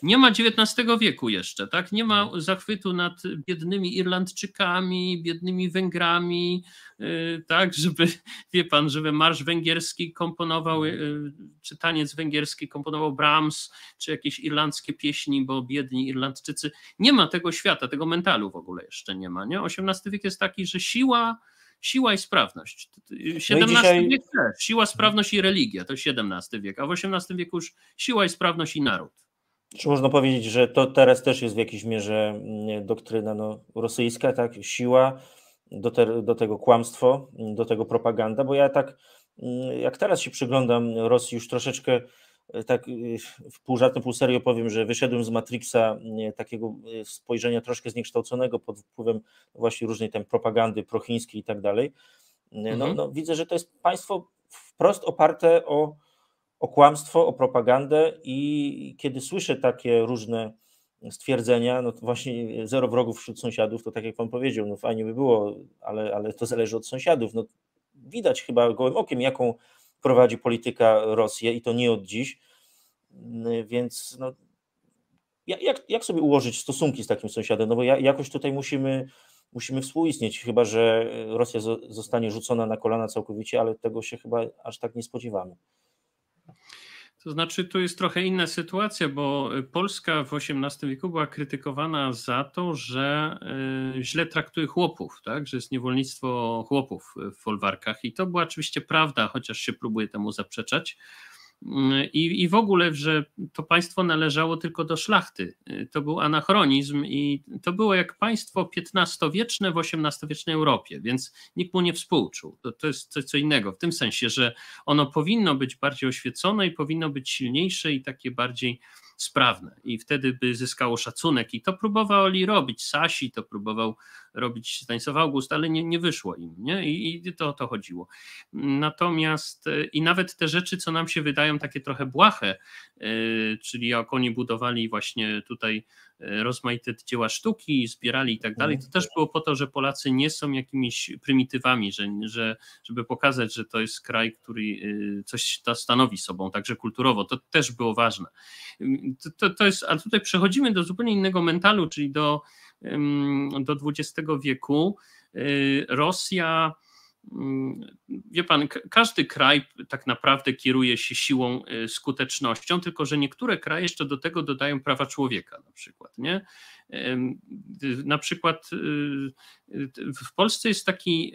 Nie ma XIX wieku jeszcze, tak? Nie ma mhm. zachwytu nad biednymi Irlandczykami, biednymi Węgrami, y, tak, żeby wie pan, żeby marsz węgierski komponował, y, mhm. czy taniec węgierski komponował Brahms, czy jakieś irlandzkie pieśni, bo biedni Irlandczycy. Nie ma tego świata, tego mentalu w ogóle jeszcze nie ma. Nie? XVIII wiek jest taki, że siła siła i sprawność. XVII no i dzisiaj... wiek też. Siła, mhm. sprawność i religia to XVII wiek, a w XVIII wieku już siła i sprawność i naród. Czy można powiedzieć, że to teraz też jest w jakiejś mierze mm, doktryna no, rosyjska, tak? Siła, do, te, do tego kłamstwo, mm, do tego propaganda, bo ja tak, mm, jak teraz się przyglądam Rosji już troszeczkę e, tak y, w pół żartem, pół serio powiem, że wyszedłem z Matrixa takiego y, spojrzenia troszkę zniekształconego pod wpływem właśnie różnej tam propagandy prochińskiej i tak dalej. No, mhm. no, widzę, że to jest państwo wprost oparte o o kłamstwo, o propagandę i kiedy słyszę takie różne stwierdzenia, no to właśnie zero wrogów wśród sąsiadów, to tak jak pan powiedział, no fajnie by było, ale, ale to zależy od sąsiadów. No, widać chyba gołym okiem, jaką prowadzi polityka Rosja i to nie od dziś, więc no, jak, jak sobie ułożyć stosunki z takim sąsiadem, no bo jakoś tutaj musimy, musimy współistnieć, chyba że Rosja zostanie rzucona na kolana całkowicie, ale tego się chyba aż tak nie spodziewamy. To znaczy, tu jest trochę inna sytuacja, bo Polska w XVIII wieku była krytykowana za to, że e, źle traktuje chłopów, tak? że jest niewolnictwo chłopów w folwarkach. I to była oczywiście prawda, chociaż się próbuje temu zaprzeczać. I, I w ogóle, że to państwo należało tylko do szlachty. To był anachronizm i to było jak państwo XV-wieczne w XVIII-wiecznej Europie, więc nikt mu nie współczuł. To, to jest coś co innego, w tym sensie, że ono powinno być bardziej oświecone i powinno być silniejsze i takie bardziej sprawne i wtedy by zyskało szacunek i to próbowali robić Sasi, to próbował robić Stanisław August, ale nie, nie wyszło im nie? i, i to o to chodziło. Natomiast i nawet te rzeczy, co nam się wydają takie trochę błahe, y, czyli jak oni budowali właśnie tutaj E, rozmaite dzieła sztuki, zbierali i tak dalej. To mhm. też było po to, że Polacy nie są jakimiś prymitywami, że, że, żeby pokazać, że to jest kraj, który e, coś stanowi sobą, także kulturowo. To też było ważne. To, to, to jest, a tutaj przechodzimy do zupełnie innego mentalu, czyli do, do XX wieku. E, Rosja Mm, wie pan, każdy kraj tak naprawdę kieruje się siłą, y, skutecznością, tylko że niektóre kraje jeszcze do tego dodają prawa człowieka na przykład. Nie? Y, na przykład y, w Polsce jest taki,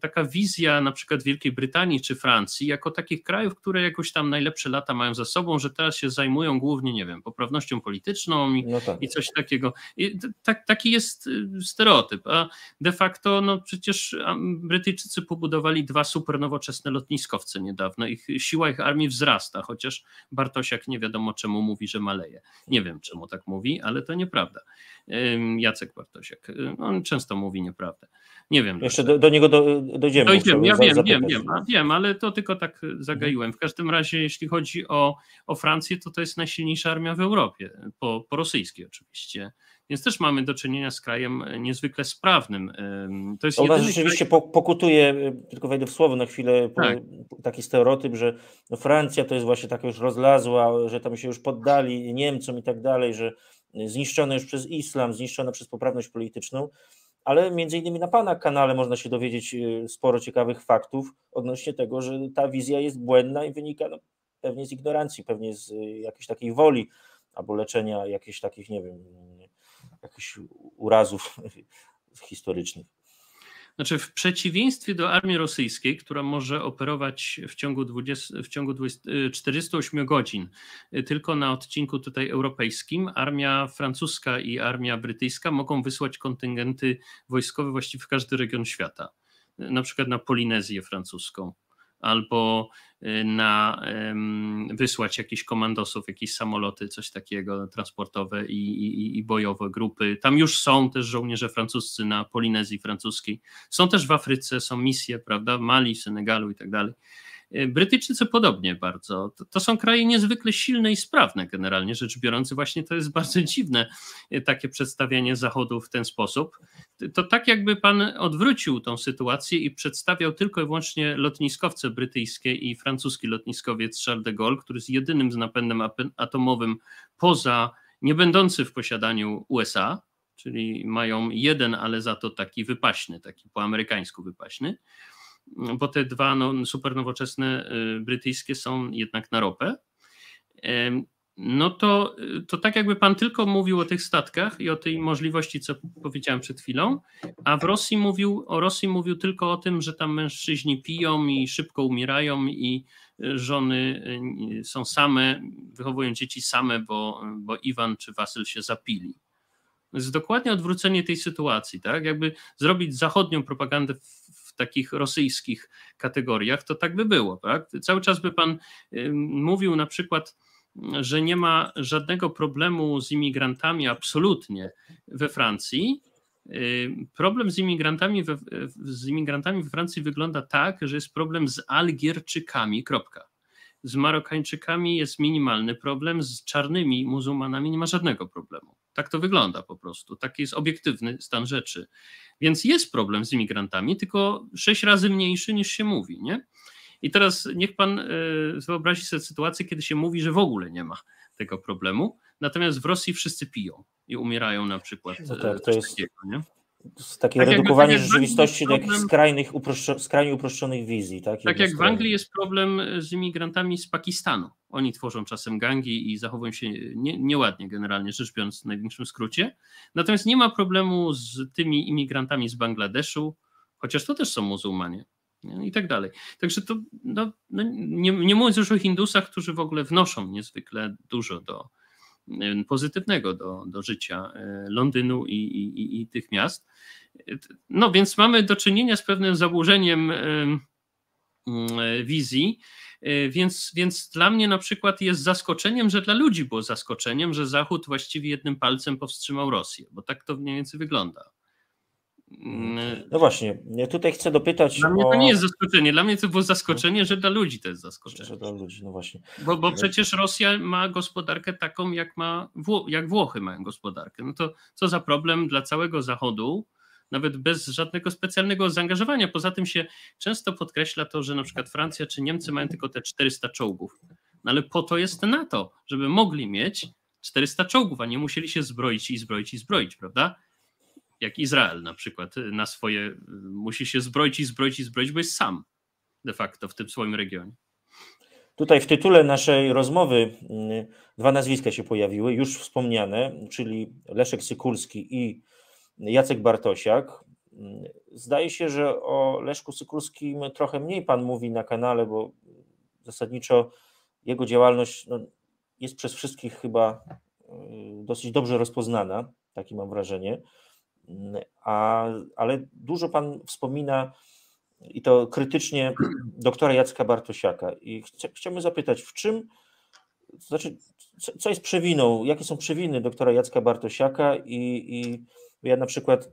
taka wizja na przykład Wielkiej Brytanii czy Francji jako takich krajów, które jakoś tam najlepsze lata mają za sobą, że teraz się zajmują głównie, nie wiem, poprawnością polityczną i, no tak. i coś takiego. I tak, taki jest y, stereotyp, a de facto no przecież Brytyjczycy pobudowali dwa supernowoczesne lotniskowce niedawno, ich siła ich armii wzrasta, chociaż Bartosiak nie wiadomo czemu mówi, że maleje. Nie wiem czemu tak mówi, ale to nieprawda. Jacek Bartosiak, y, on często mówi nie naprawdę. Nie wiem. Jeszcze do, do niego do, dojdziemy. Dojdziemy, no ja wiem, wiem, wiem, wiem, ale to tylko tak zagaiłem. W każdym razie, jeśli chodzi o, o Francję, to to jest najsilniejsza armia w Europie, po, po rosyjskiej oczywiście. Więc też mamy do czynienia z krajem niezwykle sprawnym. To jest Ona rzeczywiście pokutuje, e, tylko wejdę w słowo na chwilę, tak. taki stereotyp, że Francja to jest właśnie taka już rozlazła, że tam się już poddali Niemcom i tak dalej, że zniszczone już przez islam, zniszczone przez poprawność polityczną ale między innymi na Pana kanale można się dowiedzieć y, sporo ciekawych faktów odnośnie tego, że ta wizja jest błędna i wynika no, pewnie z ignorancji, pewnie z y, jakiejś takiej woli albo leczenia jakichś takich, nie wiem, y, jakichś urazów historycznych. Znaczy, w przeciwieństwie do armii rosyjskiej, która może operować w ciągu, 20, w ciągu 20, 48 y, godzin y, tylko na odcinku tutaj europejskim, armia francuska i armia brytyjska mogą wysłać kontyngenty wojskowe właściwie w każdy region świata, y, na przykład na Polinezję francuską albo y, na wysłać jakichś komandosów, jakieś samoloty, coś takiego transportowe i, i, i bojowe grupy. Tam już są też żołnierze francuscy na Polinezji francuskiej. Są też w Afryce, są misje, prawda, w Mali, Senegalu i tak dalej. E, Brytyjczycy podobnie bardzo. To, to, są kraje niezwykle silne i sprawne, generalnie rzecz biorąc. Właśnie to jest bardzo dziwne, e, takie przedstawianie Zachodu w ten sposób. To tak, jakby pan odwrócił tą sytuację i przedstawiał tylko i wyłącznie lotniskowce brytyjskie i francuski lotniskowiec Charles de Gaulle, który jest jedynym z napędem atomowym poza nie będący w posiadaniu USA, czyli mają jeden, ale za to taki wypaśny, taki po amerykańsku wypaśny bo te dwa no, super nowoczesne y, brytyjskie są jednak na ropę, no to, y, to tak jakby pan tylko mówił o tych statkach i o tej możliwości, co powiedziałem przed chwilą, a w Rosji mówił, o Rosji mówił tylko o tym, że tam mężczyźni piją i szybko umierają i y, żony są same, wychowują dzieci same, bo, bo Iwan czy Wasyl się zapili. To jest dokładnie odwrócenie tej sytuacji, tak? Jakby zrobić zachodnią propagandę w takich rosyjskich kategoriach, to tak by było. Tak? Cały czas by pan mówił na przykład, że nie ma żadnego problemu z imigrantami absolutnie we Francji. Problem z imigrantami, we, z imigrantami we Francji wygląda tak, że jest problem z Algierczykami. Kropka. Z Marokańczykami jest minimalny problem, z czarnymi muzułmanami nie ma żadnego problemu. Tak to wygląda po prostu. Taki jest obiektywny stan rzeczy. Więc jest problem z imigrantami, tylko sześć razy mniejszy niż się mówi, nie? I teraz niech pan e, wyobrazi sobie sytuację, kiedy się mówi, że w ogóle nie ma tego problemu, natomiast w Rosji wszyscy piją i umierają na przykład. No e, tak, to jest, takie tak redukowanie jakby, tak rzeczywistości problem, do jakichś skrajnych, uproszczo, skrajnie uproszczonych wizji. Tak, tak jak w Anglii jest problem z imigrantami z Pakistanu. Oni tworzą czasem gangi i zachowują się nie, nieładnie generalnie rzecz biorąc w największym skrócie. Natomiast nie ma problemu z tymi imigrantami z Bangladeszu, chociaż to też są muzułmanie i tak dalej. Także to, no, no nie, nie mówiąc już o Hindusach, którzy w ogóle wnoszą niezwykle dużo do, pozytywnego do, do życia e, Londynu i, i, i tych miast. No więc mamy do czynienia z pewnym zaburzeniem e, wizji. E, więc, więc dla mnie na przykład jest zaskoczeniem, że dla ludzi było zaskoczeniem, że Zachód właściwie jednym palcem powstrzymał Rosję, bo tak to mniej więcej wygląda. Mhm. No właśnie, ja tutaj chcę dopytać. Dla mnie to nie jest zaskoczenie. Dla mnie to było zaskoczenie, że dla ludzi to jest zaskoczenie. Że dla ludzi, no właśnie. Bo, bo przecież Rosja ma gospodarkę taką, jak, ma jak Włochy mają gospodarkę. No to co za problem dla całego Zachodu, nawet bez żadnego specjalnego zaangażowania. Poza tym się często podkreśla to, że na przykład Francja czy Niemcy mają tylko te 400 czołgów. No ale po to jest NATO, żeby mogli mieć 400 czołgów, a nie musieli się zbroić i zbroić i zbroić, prawda? jak Izrael na przykład, y, na swoje, y, musi się zbroić i zbroić i zbroić, bo jest sam de facto w tym swoim regionie. Tutaj w tytule naszej rozmowy y, dwa nazwiska się pojawiły, już wspomniane, czyli Leszek Sykulski i Jacek Bartosiak. Zdaje się, że o Leszku Sykulskim trochę mniej pan mówi na kanale, bo zasadniczo jego działalność no, jest przez wszystkich chyba dosyć dobrze rozpoznana, takie mam wrażenie. A, ale dużo Pan wspomina i to krytycznie doktora Jacka Bartosiaka. I chcia, chciałbym zapytać, w czym, to znaczy, co, co jest przewiną, jakie są przewiny doktora Jacka Bartosiaka i, i ja na przykład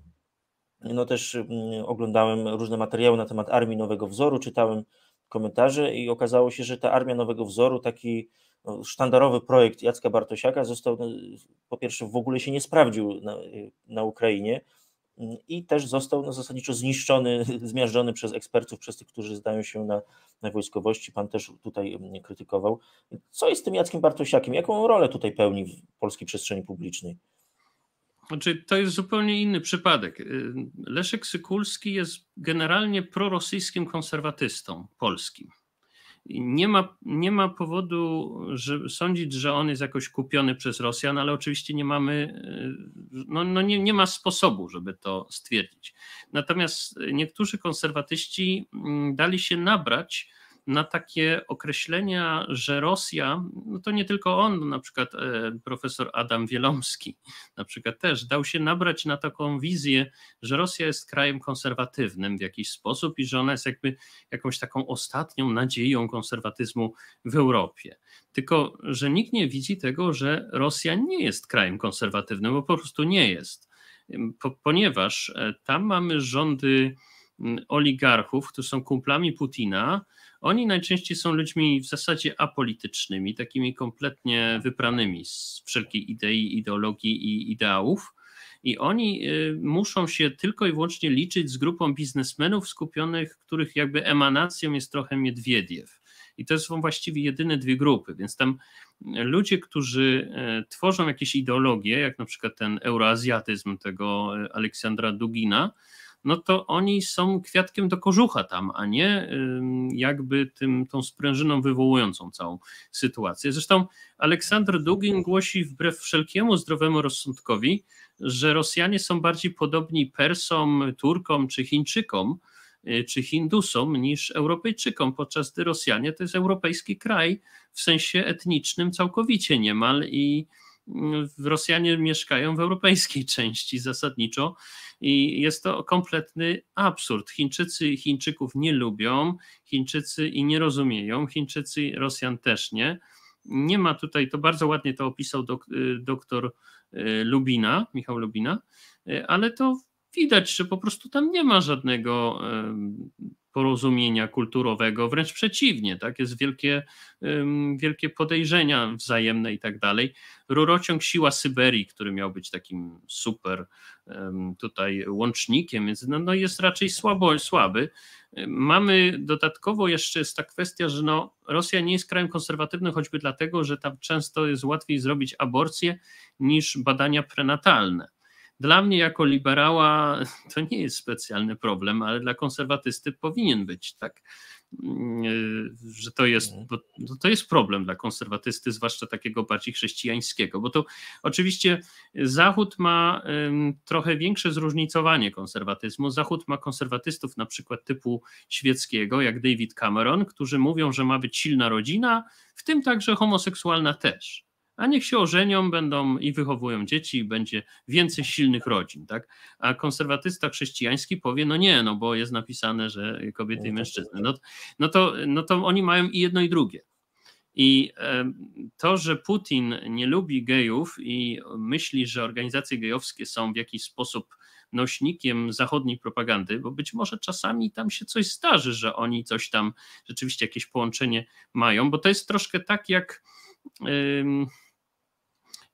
no też mm, oglądałem różne materiały na temat Armii Nowego Wzoru, czytałem komentarze i okazało się, że ta Armia Nowego Wzoru, taki no, sztandarowy projekt Jacka Bartosiaka został, no, po pierwsze, w ogóle się nie sprawdził na, na Ukrainie mm, i też został no, zasadniczo zniszczony, zmiażdżony przez ekspertów, przez tych, którzy zdają się na, na wojskowości. Pan też tutaj mm, krytykował. Co jest z tym Jackiem Bartosiakiem? Jaką rolę tutaj pełni w polskiej przestrzeni publicznej? Znaczy, to jest zupełnie inny przypadek. Y, Leszek Sykulski jest generalnie prorosyjskim konserwatystą polskim. Nie ma, nie ma powodu że sądzić, że on jest jakoś kupiony przez Rosjan, ale oczywiście nie mamy, e, no, no nie, nie ma sposobu, żeby to stwierdzić. Natomiast niektórzy konserwatyści mm, dali się nabrać na takie określenia, że Rosja, no to nie tylko on, na przykład e, profesor Adam Wielomski, na przykład też dał się nabrać na taką wizję, że Rosja jest krajem konserwatywnym w jakiś sposób i że ona jest jakby jakąś taką ostatnią nadzieją konserwatyzmu w Europie. Tylko, że nikt nie widzi tego, że Rosja nie jest krajem konserwatywnym, bo po prostu nie jest. ponieważ e, tam mamy rządy mm, oligarchów, którzy są kumplami Putina, oni najczęściej są ludźmi w zasadzie apolitycznymi, takimi kompletnie wypranymi z wszelkiej idei, ideologii i ideałów. I oni y, muszą się tylko i wyłącznie liczyć z grupą biznesmenów skupionych, których jakby emanacją jest trochę Miedwiediew. I to są właściwie jedyne dwie grupy, więc tam y, ludzie, którzy y, tworzą jakieś ideologie, jak na przykład ten euroazjatyzm tego Aleksandra Dugina, no to oni są kwiatkiem do kożucha tam, a nie jakby tym, tą sprężyną wywołującą całą sytuację. Zresztą Aleksander Dugin głosi wbrew wszelkiemu zdrowemu rozsądkowi, że Rosjanie są bardziej podobni Persom, Turkom czy Chińczykom, y, czy Hindusom niż Europejczykom, podczas gdy Rosjanie to jest europejski kraj w sensie etnicznym całkowicie niemal i Rosjanie mieszkają w europejskiej części zasadniczo i jest to kompletny absurd. Chińczycy Chińczyków nie lubią, Chińczycy i nie rozumieją, Chińczycy Rosjan też nie. Nie ma tutaj, to bardzo ładnie to opisał dok, y, doktor y, Lubina, Michał Lubina, y, ale to widać, że po prostu tam nie ma żadnego porozumienia kulturowego, wręcz przeciwnie, tak, jest wielkie, wielkie podejrzenia wzajemne i tak dalej. Rurociąg Siła Syberii, który miał być takim super tutaj łącznikiem, więc no, no jest raczej słabo, słaby. Mamy dodatkowo jeszcze jest ta kwestia, że no, Rosja nie jest krajem konserwatywnym, choćby dlatego, że tam często jest łatwiej zrobić aborcję niż badania prenatalne. Dla mnie jako liberała to nie jest specjalny problem, ale dla konserwatysty powinien być, tak? Mm, e, że to jest, to jest problem dla konserwatysty, zwłaszcza takiego bardziej chrześcijańskiego, bo to oczywiście Zachód ma trochę większe zróżnicowanie konserwatyzmu. Zachód ma konserwatystów na przykład typu świeckiego, jak David Cameron, którzy mówią, że ma być silna rodzina, w tym także homoseksualna też a niech się ożenią, będą i wychowują dzieci, i będzie więcej silnych rodzin, tak? A konserwatysta chrześcijański powie, no nie, no bo jest napisane, że kobiety i no tak, mężczyzny. Tak. No, no, to, no to oni mają i jedno i drugie. I to, że Putin nie lubi gejów i myśli, że organizacje gejowskie są w jakiś sposób nośnikiem zachodniej propagandy, bo być może czasami tam się coś zdarzy, że oni coś tam rzeczywiście jakieś połączenie mają, bo to jest troszkę tak jak. Yy,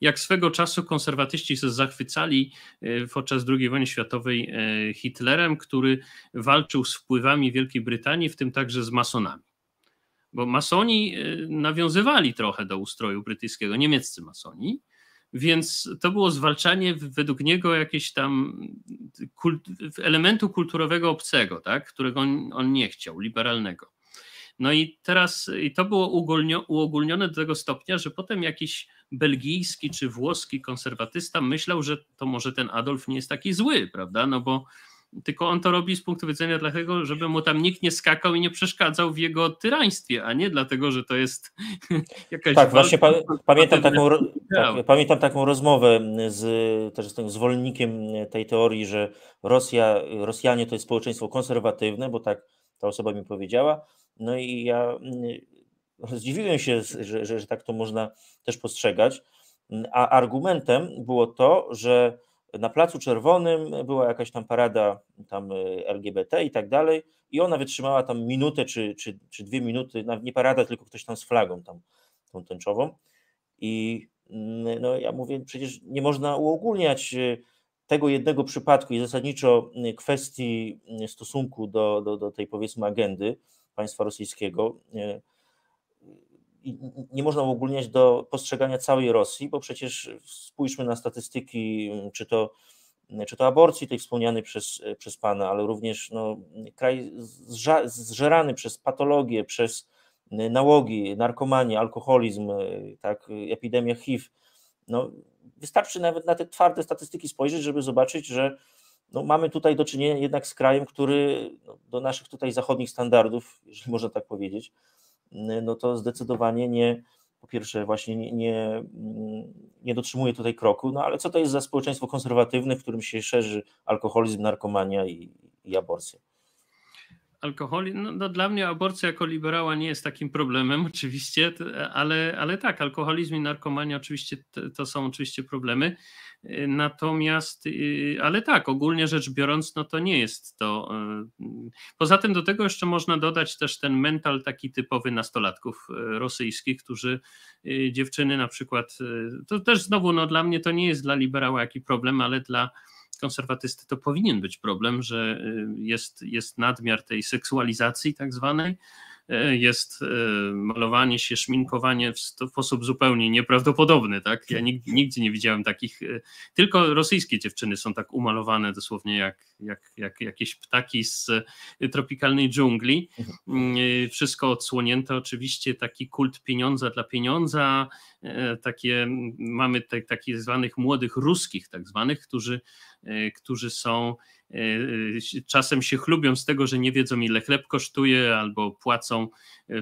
jak swego czasu konserwatyści się zachwycali e, podczas II wojny światowej e, Hitlerem, który walczył z wpływami Wielkiej Brytanii, w tym także z masonami. Bo masoni e, nawiązywali trochę do ustroju brytyjskiego, niemieccy masoni, więc to było zwalczanie według niego jakiegoś tam kult, elementu kulturowego obcego, tak, którego on, on, nie chciał, liberalnego. No i teraz i to było uogólnione do tego stopnia, że potem jakiś belgijski czy włoski konserwatysta myślał, że to może ten Adolf nie jest taki zły, prawda? No bo tylko on to robi z punktu widzenia dlatego, żeby mu tam nikt nie skakał i nie przeszkadzał w jego tyraństwie, a nie dlatego, że to jest jakaś... Tak, właśnie pa pamiętam, taką, tak, pamiętam taką rozmowę z, też z tym zwolennikiem tej teorii, że Rosja, Rosjanie to jest społeczeństwo konserwatywne, bo tak ta osoba mi powiedziała, no i ja Zdziwiłem się, że, że, że tak to można też postrzegać. Mm, a argumentem było to, że na Placu Czerwonym była jakaś tam parada tam y, LGBT i tak dalej, i ona wytrzymała tam minutę czy, czy, czy dwie minuty, nie parada, tylko ktoś tam z flagą tam, tą tęczową. I mm, no, ja mówię, przecież nie można uogólniać y, tego jednego przypadku i zasadniczo y, kwestii stosunku do, do, do tej powiedzmy agendy państwa rosyjskiego, nie można uogólniać do postrzegania całej Rosji, bo przecież spójrzmy na statystyki, czy to, czy to aborcji, tej wspomnianej przez, przez Pana, ale również no, kraj zżerany przez patologię, przez nałogi, narkomanię, alkoholizm, tak, epidemia HIV. No, wystarczy nawet na te twarde statystyki spojrzeć, żeby zobaczyć, że no, mamy tutaj do czynienia jednak z krajem, który no, do naszych tutaj zachodnich standardów, jeżeli można tak powiedzieć, Y, no to zdecydowanie nie, po pierwsze właśnie nie, nie, mm, nie dotrzymuje tutaj kroku, no ale co to jest za społeczeństwo konserwatywne, w którym się szerzy alkoholizm, narkomania i, i aborcja? alkoholi, no, no, dla mnie aborcja jako liberała nie jest takim problemem oczywiście, ale, ale tak, alkoholizm i narkomania oczywiście to są oczywiście problemy, e, natomiast, y, ale tak, ogólnie rzecz biorąc, no to nie jest to. E, poza tym do tego jeszcze można dodać też ten mental taki typowy nastolatków e, rosyjskich, którzy dziewczyny na przykład, to też znowu, no dla mnie to nie jest dla liberała jaki problem, ale dla konserwatysty to powinien być problem, że y, jest, jest nadmiar tej seksualizacji tak zwanej, y, jest y, malowanie się, szminkowanie w sposób zupełnie nieprawdopodobny. Tak? Ja nigdy, nigdzie nie widziałem takich. Tylko rosyjskie dziewczyny są tak umalowane dosłownie jak, jak, jak jakieś ptaki z tropikalnej dżungli. Mhm. Wszystko odsłonięte, oczywiście taki kult pieniądza dla pieniądza. Takie, mamy te, takich zwanych młodych ruskich, tak zwanych, którzy E, którzy są e, e, czasem się chlubią z tego, że nie wiedzą ile chleb kosztuje albo płacą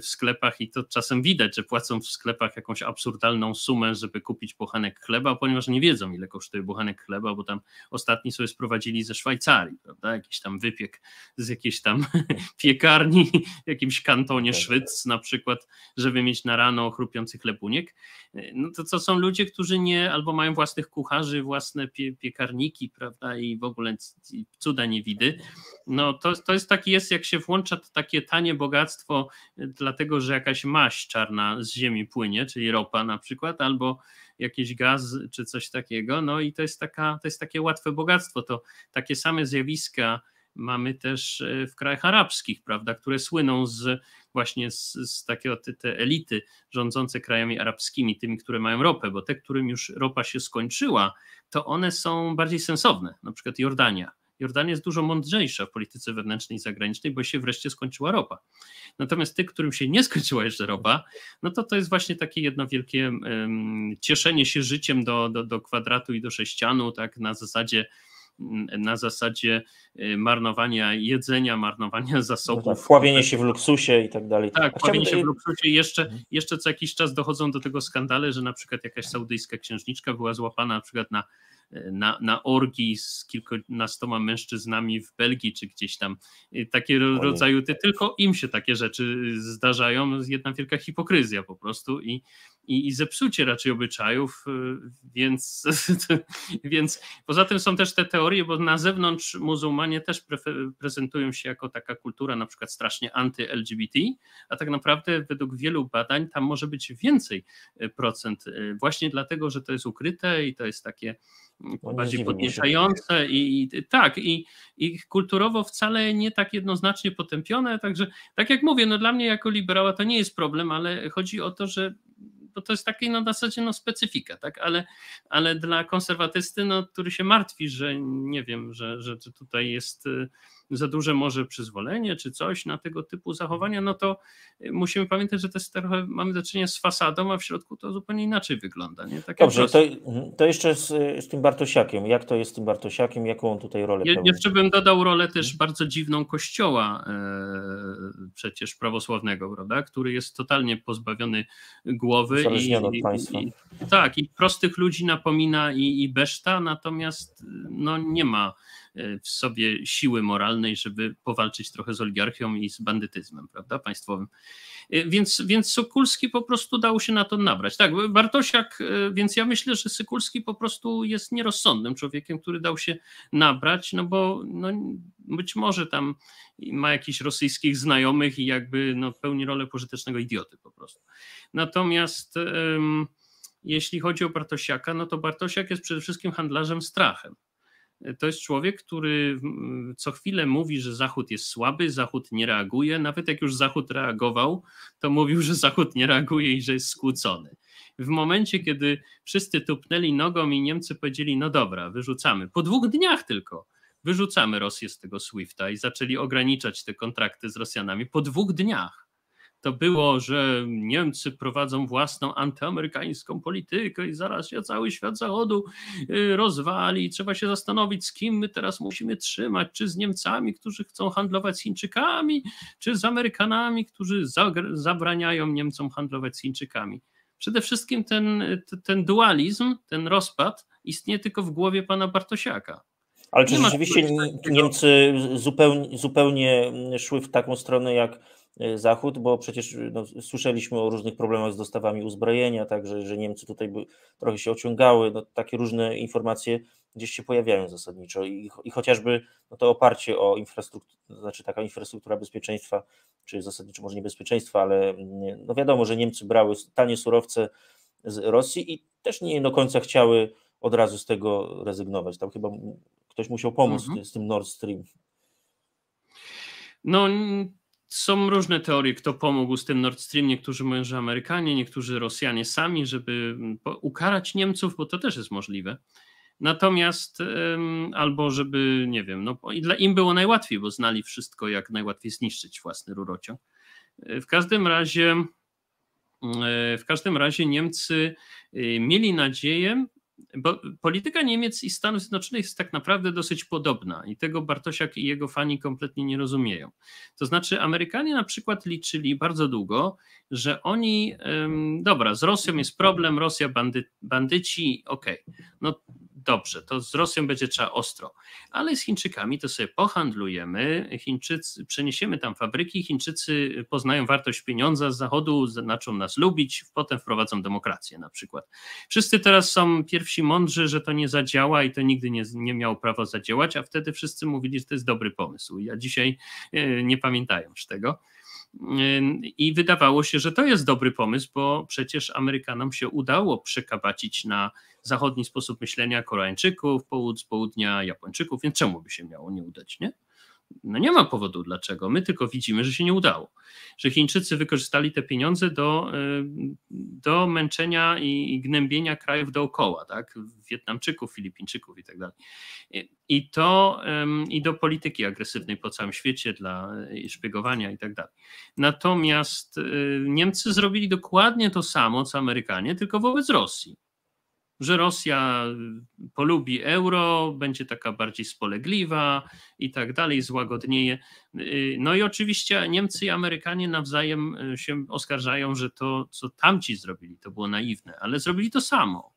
w sklepach i to czasem widać, że płacą w sklepach jakąś absurdalną sumę, żeby kupić pochanek chleba, ponieważ nie wiedzą ile kosztuje bochanek chleba, bo tam ostatni sobie sprowadzili ze Szwajcarii, prawda? Jakiś tam wypiek z jakiejś tam piekarni w jakimś kantonie tak. Szwyc na przykład, żeby mieć na rano chrupiący chlebuniek. No to co są ludzie, którzy nie albo mają własnych kucharzy, własne pie piekarniki, prawda? prawda, i w ogóle cuda nie widy. No to, to jest taki jest, jak się włącza to takie tanie bogactwo, e, dlatego że jakaś maść czarna z ziemi płynie, czyli ropa na przykład, albo jakiś gaz czy coś takiego, no i to jest, taka, to jest takie łatwe bogactwo, to takie same zjawiska mamy też e, w krajach arabskich, prawda, które słyną z właśnie z, z takiego, te, te elity rządzące krajami arabskimi, tymi, które mają ropę, bo te, którym już ropa się skończyła, to one są bardziej sensowne, na przykład Jordania. Jordania jest dużo mądrzejsza w polityce wewnętrznej i zagranicznej, bo się wreszcie skończyła ropa. Natomiast tych, którym się nie skończyła jeszcze ropa, no to to jest właśnie takie jedno wielkie um, cieszenie się życiem do, do, do kwadratu i do sześcianu, tak na zasadzie na zasadzie y, marnowania jedzenia, marnowania zasobów. No tak, pławienie się w luksusie i tak dalej. Tak, Chciałbym... pławienie się w luksusie. Jeszcze, mhm. jeszcze co jakiś czas dochodzą do tego skandale, że na przykład jakaś saudyjska księżniczka była złapana na przykład na y, na, na orgii z kilkunastoma mężczyznami w Belgii czy gdzieś tam. Y, takie rodzaju, tylko im się takie rzeczy zdarzają. Jedna wielka hipokryzja po prostu i, i, i zepsucie raczej obyczajów, y, więc, więc poza tym są też te teorie, bo na zewnątrz muzułmanie też prezentują się jako taka kultura na przykład strasznie anty-LGBT, a tak naprawdę według wielu badań tam może być więcej y, procent y, właśnie dlatego, że to jest ukryte i to jest takie mm, no, bardziej tak podniecające i, i, tak, i, i kulturowo wcale nie tak jednoznacznie potępione, także tak jak mówię, no dla mnie jako liberała to nie jest problem, ale chodzi o to, że bo to jest taki no, na zasadzie no, specyfika, tak? ale, ale dla konserwatysty, no, który się martwi, że nie wiem, że, że tutaj jest y, za duże może przyzwolenie czy coś na tego typu zachowania, no to y, musimy pamiętać, że to jest trochę, mamy do czynienia z fasadą, a w środku to zupełnie inaczej wygląda. Nie? Tak Dobrze, to, mhm, to, jeszcze z, z, tym Bartosiakiem. Jak to jest z tym Bartosiakiem? Jaką on tutaj rolę Je, pełni? Jeszcze bym dodał rolę mhm. też bardzo dziwną kościoła e, przecież prawosławnego, prawda? który jest totalnie pozbawiony głowy. I, i, i, tak, i prostych ludzi napomina i, i beszta, natomiast no nie ma w sobie siły moralnej, żeby powalczyć trochę z oligarchią i z bandytyzmem, prawda, państwowym. E, więc, więc Sokulski po prostu dał się na to nabrać. Tak, Bartosiak, e, więc ja myślę, że Sykulski po prostu jest nierozsądnym człowiekiem, który dał się nabrać, no bo no, być może tam ma jakichś rosyjskich znajomych i jakby no, pełni rolę pożytecznego idioty po prostu. Natomiast jeśli chodzi o Bartosiaka, no to Bartosiak jest przede wszystkim handlarzem strachem to jest człowiek, który mm, co chwilę mówi, że Zachód jest słaby, Zachód nie reaguje. Nawet jak już Zachód reagował, to mówił, że Zachód nie reaguje i że jest skłócony. W momencie, kiedy wszyscy tupnęli nogą i Niemcy powiedzieli: No dobra, wyrzucamy. Po dwóch dniach tylko wyrzucamy Rosję z tego Swifta i zaczęli ograniczać te kontrakty z Rosjanami po dwóch dniach to było, że Niemcy prowadzą własną antyamerykańską politykę i zaraz się cały świat zachodu y, rozwali. Trzeba się zastanowić, z kim my teraz musimy trzymać, czy z Niemcami, którzy chcą handlować z Chińczykami, czy z Amerykanami, którzy zabraniają Niemcom handlować z Chińczykami. Przede wszystkim ten, ten dualizm, ten rozpad istnieje tylko w głowie pana Bartosiaka. Ale czy rzeczywiście Niemcy zupełnie, zupełnie szły w taką stronę jak Y, Zachód, bo przecież y, no, słyszeliśmy o różnych problemach z dostawami uzbrojenia, także że Niemcy tutaj by, trochę się ociągały, no, takie różne informacje gdzieś się pojawiają zasadniczo i, i chociażby no, to oparcie o infrastrukturę, znaczy taka infrastruktura bezpieczeństwa, czy zasadniczo może nie bezpieczeństwa, ale mm, no wiadomo, że Niemcy brały tanie surowce z Rosji i też nie do końca chciały od razu z tego rezygnować. Tam chyba mm, ktoś musiał pomóc mhm. z tym Nord Stream. No są różne teorie, kto pomógł z tym Nord Stream. Niektórzy mówią, że Amerykanie, niektórzy Rosjanie sami, żeby mm, ukarać Niemców, bo to też jest możliwe. Natomiast albo żeby, nie wiem, no i dla im było najłatwiej, bo znali wszystko, jak najłatwiej zniszczyć własny rurociąg. E, w każdym razie e, w każdym razie Niemcy e, mieli nadzieję, bo polityka Niemiec i Stanów Zjednoczonych jest tak naprawdę dosyć podobna i tego Bartosiak i jego fani kompletnie nie rozumieją. To znaczy, Amerykanie na przykład liczyli bardzo długo, że oni, dobra, z Rosją jest problem, Rosja bandy, bandyci, okej. Okay. No dobrze, to z Rosją będzie trzeba ostro, ale z Chińczykami to sobie pohandlujemy, Chińczycy, przeniesiemy tam fabryki, Chińczycy poznają wartość pieniądza z zachodu, zaczną nas lubić, potem wprowadzą demokrację na przykład. Wszyscy teraz są pierwsi mądrzy, że to nie zadziała i to nigdy nie, nie miało prawa zadziałać, a wtedy wszyscy mówili, że to jest dobry pomysł. Ja dzisiaj e, nie pamiętają już tego. I wydawało się, że to jest dobry pomysł, bo przecież Amerykanom się udało przekabacić na zachodni sposób myślenia Koreańczyków, połudz, południa Japończyków, więc czemu by się miało nie udać, nie? No nie ma powodu dlaczego. My tylko widzimy, że się nie udało. Że Chińczycy wykorzystali te pieniądze do, y, do męczenia i gnębienia krajów dookoła, tak? Wietnamczyków, Filipińczyków i tak dalej. I to i do polityki agresywnej po całym świecie dla szpiegowania i tak dalej. Natomiast y, Niemcy zrobili dokładnie to samo co Amerykanie, tylko wobec Rosji że Rosja y, polubi euro, będzie taka bardziej spolegliwa i tak dalej, złagodnieje. Y, no i oczywiście Niemcy i Amerykanie nawzajem y, się oskarżają, że to, co tamci zrobili, to było naiwne, ale zrobili to samo.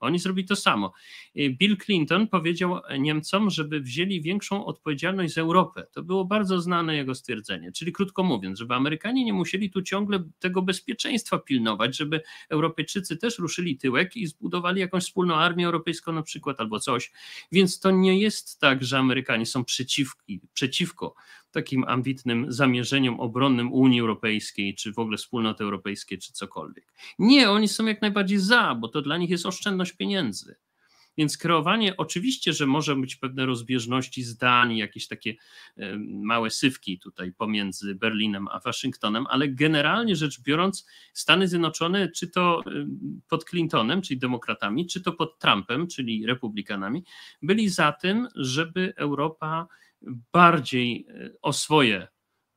Oni zrobi to samo. Y, Bill Clinton powiedział Niemcom, żeby wzięli większą odpowiedzialność za Europę. To było bardzo znane jego stwierdzenie. Czyli krótko mówiąc, żeby Amerykanie nie musieli tu ciągle tego bezpieczeństwa pilnować, żeby Europejczycy też ruszyli tyłek i zbudowali jakąś wspólną armię europejską na przykład albo coś. Więc to nie jest tak, że Amerykanie są przeciwki, przeciwko takim ambitnym zamierzeniom obronnym Unii Europejskiej, czy w ogóle wspólnoty europejskiej, czy cokolwiek. Nie, oni są jak najbardziej za, bo to dla nich jest oszczędność pieniędzy. Więc kreowanie, oczywiście, że może być pewne rozbieżności zdań, jakieś takie e, małe sywki tutaj pomiędzy Berlinem a Waszyngtonem, ale generalnie rzecz biorąc, Stany Zjednoczone, czy to e, pod Clintonem, czyli demokratami, czy to pod Trumpem, czyli republikanami, byli za tym, żeby Europa bardziej e, o swoje,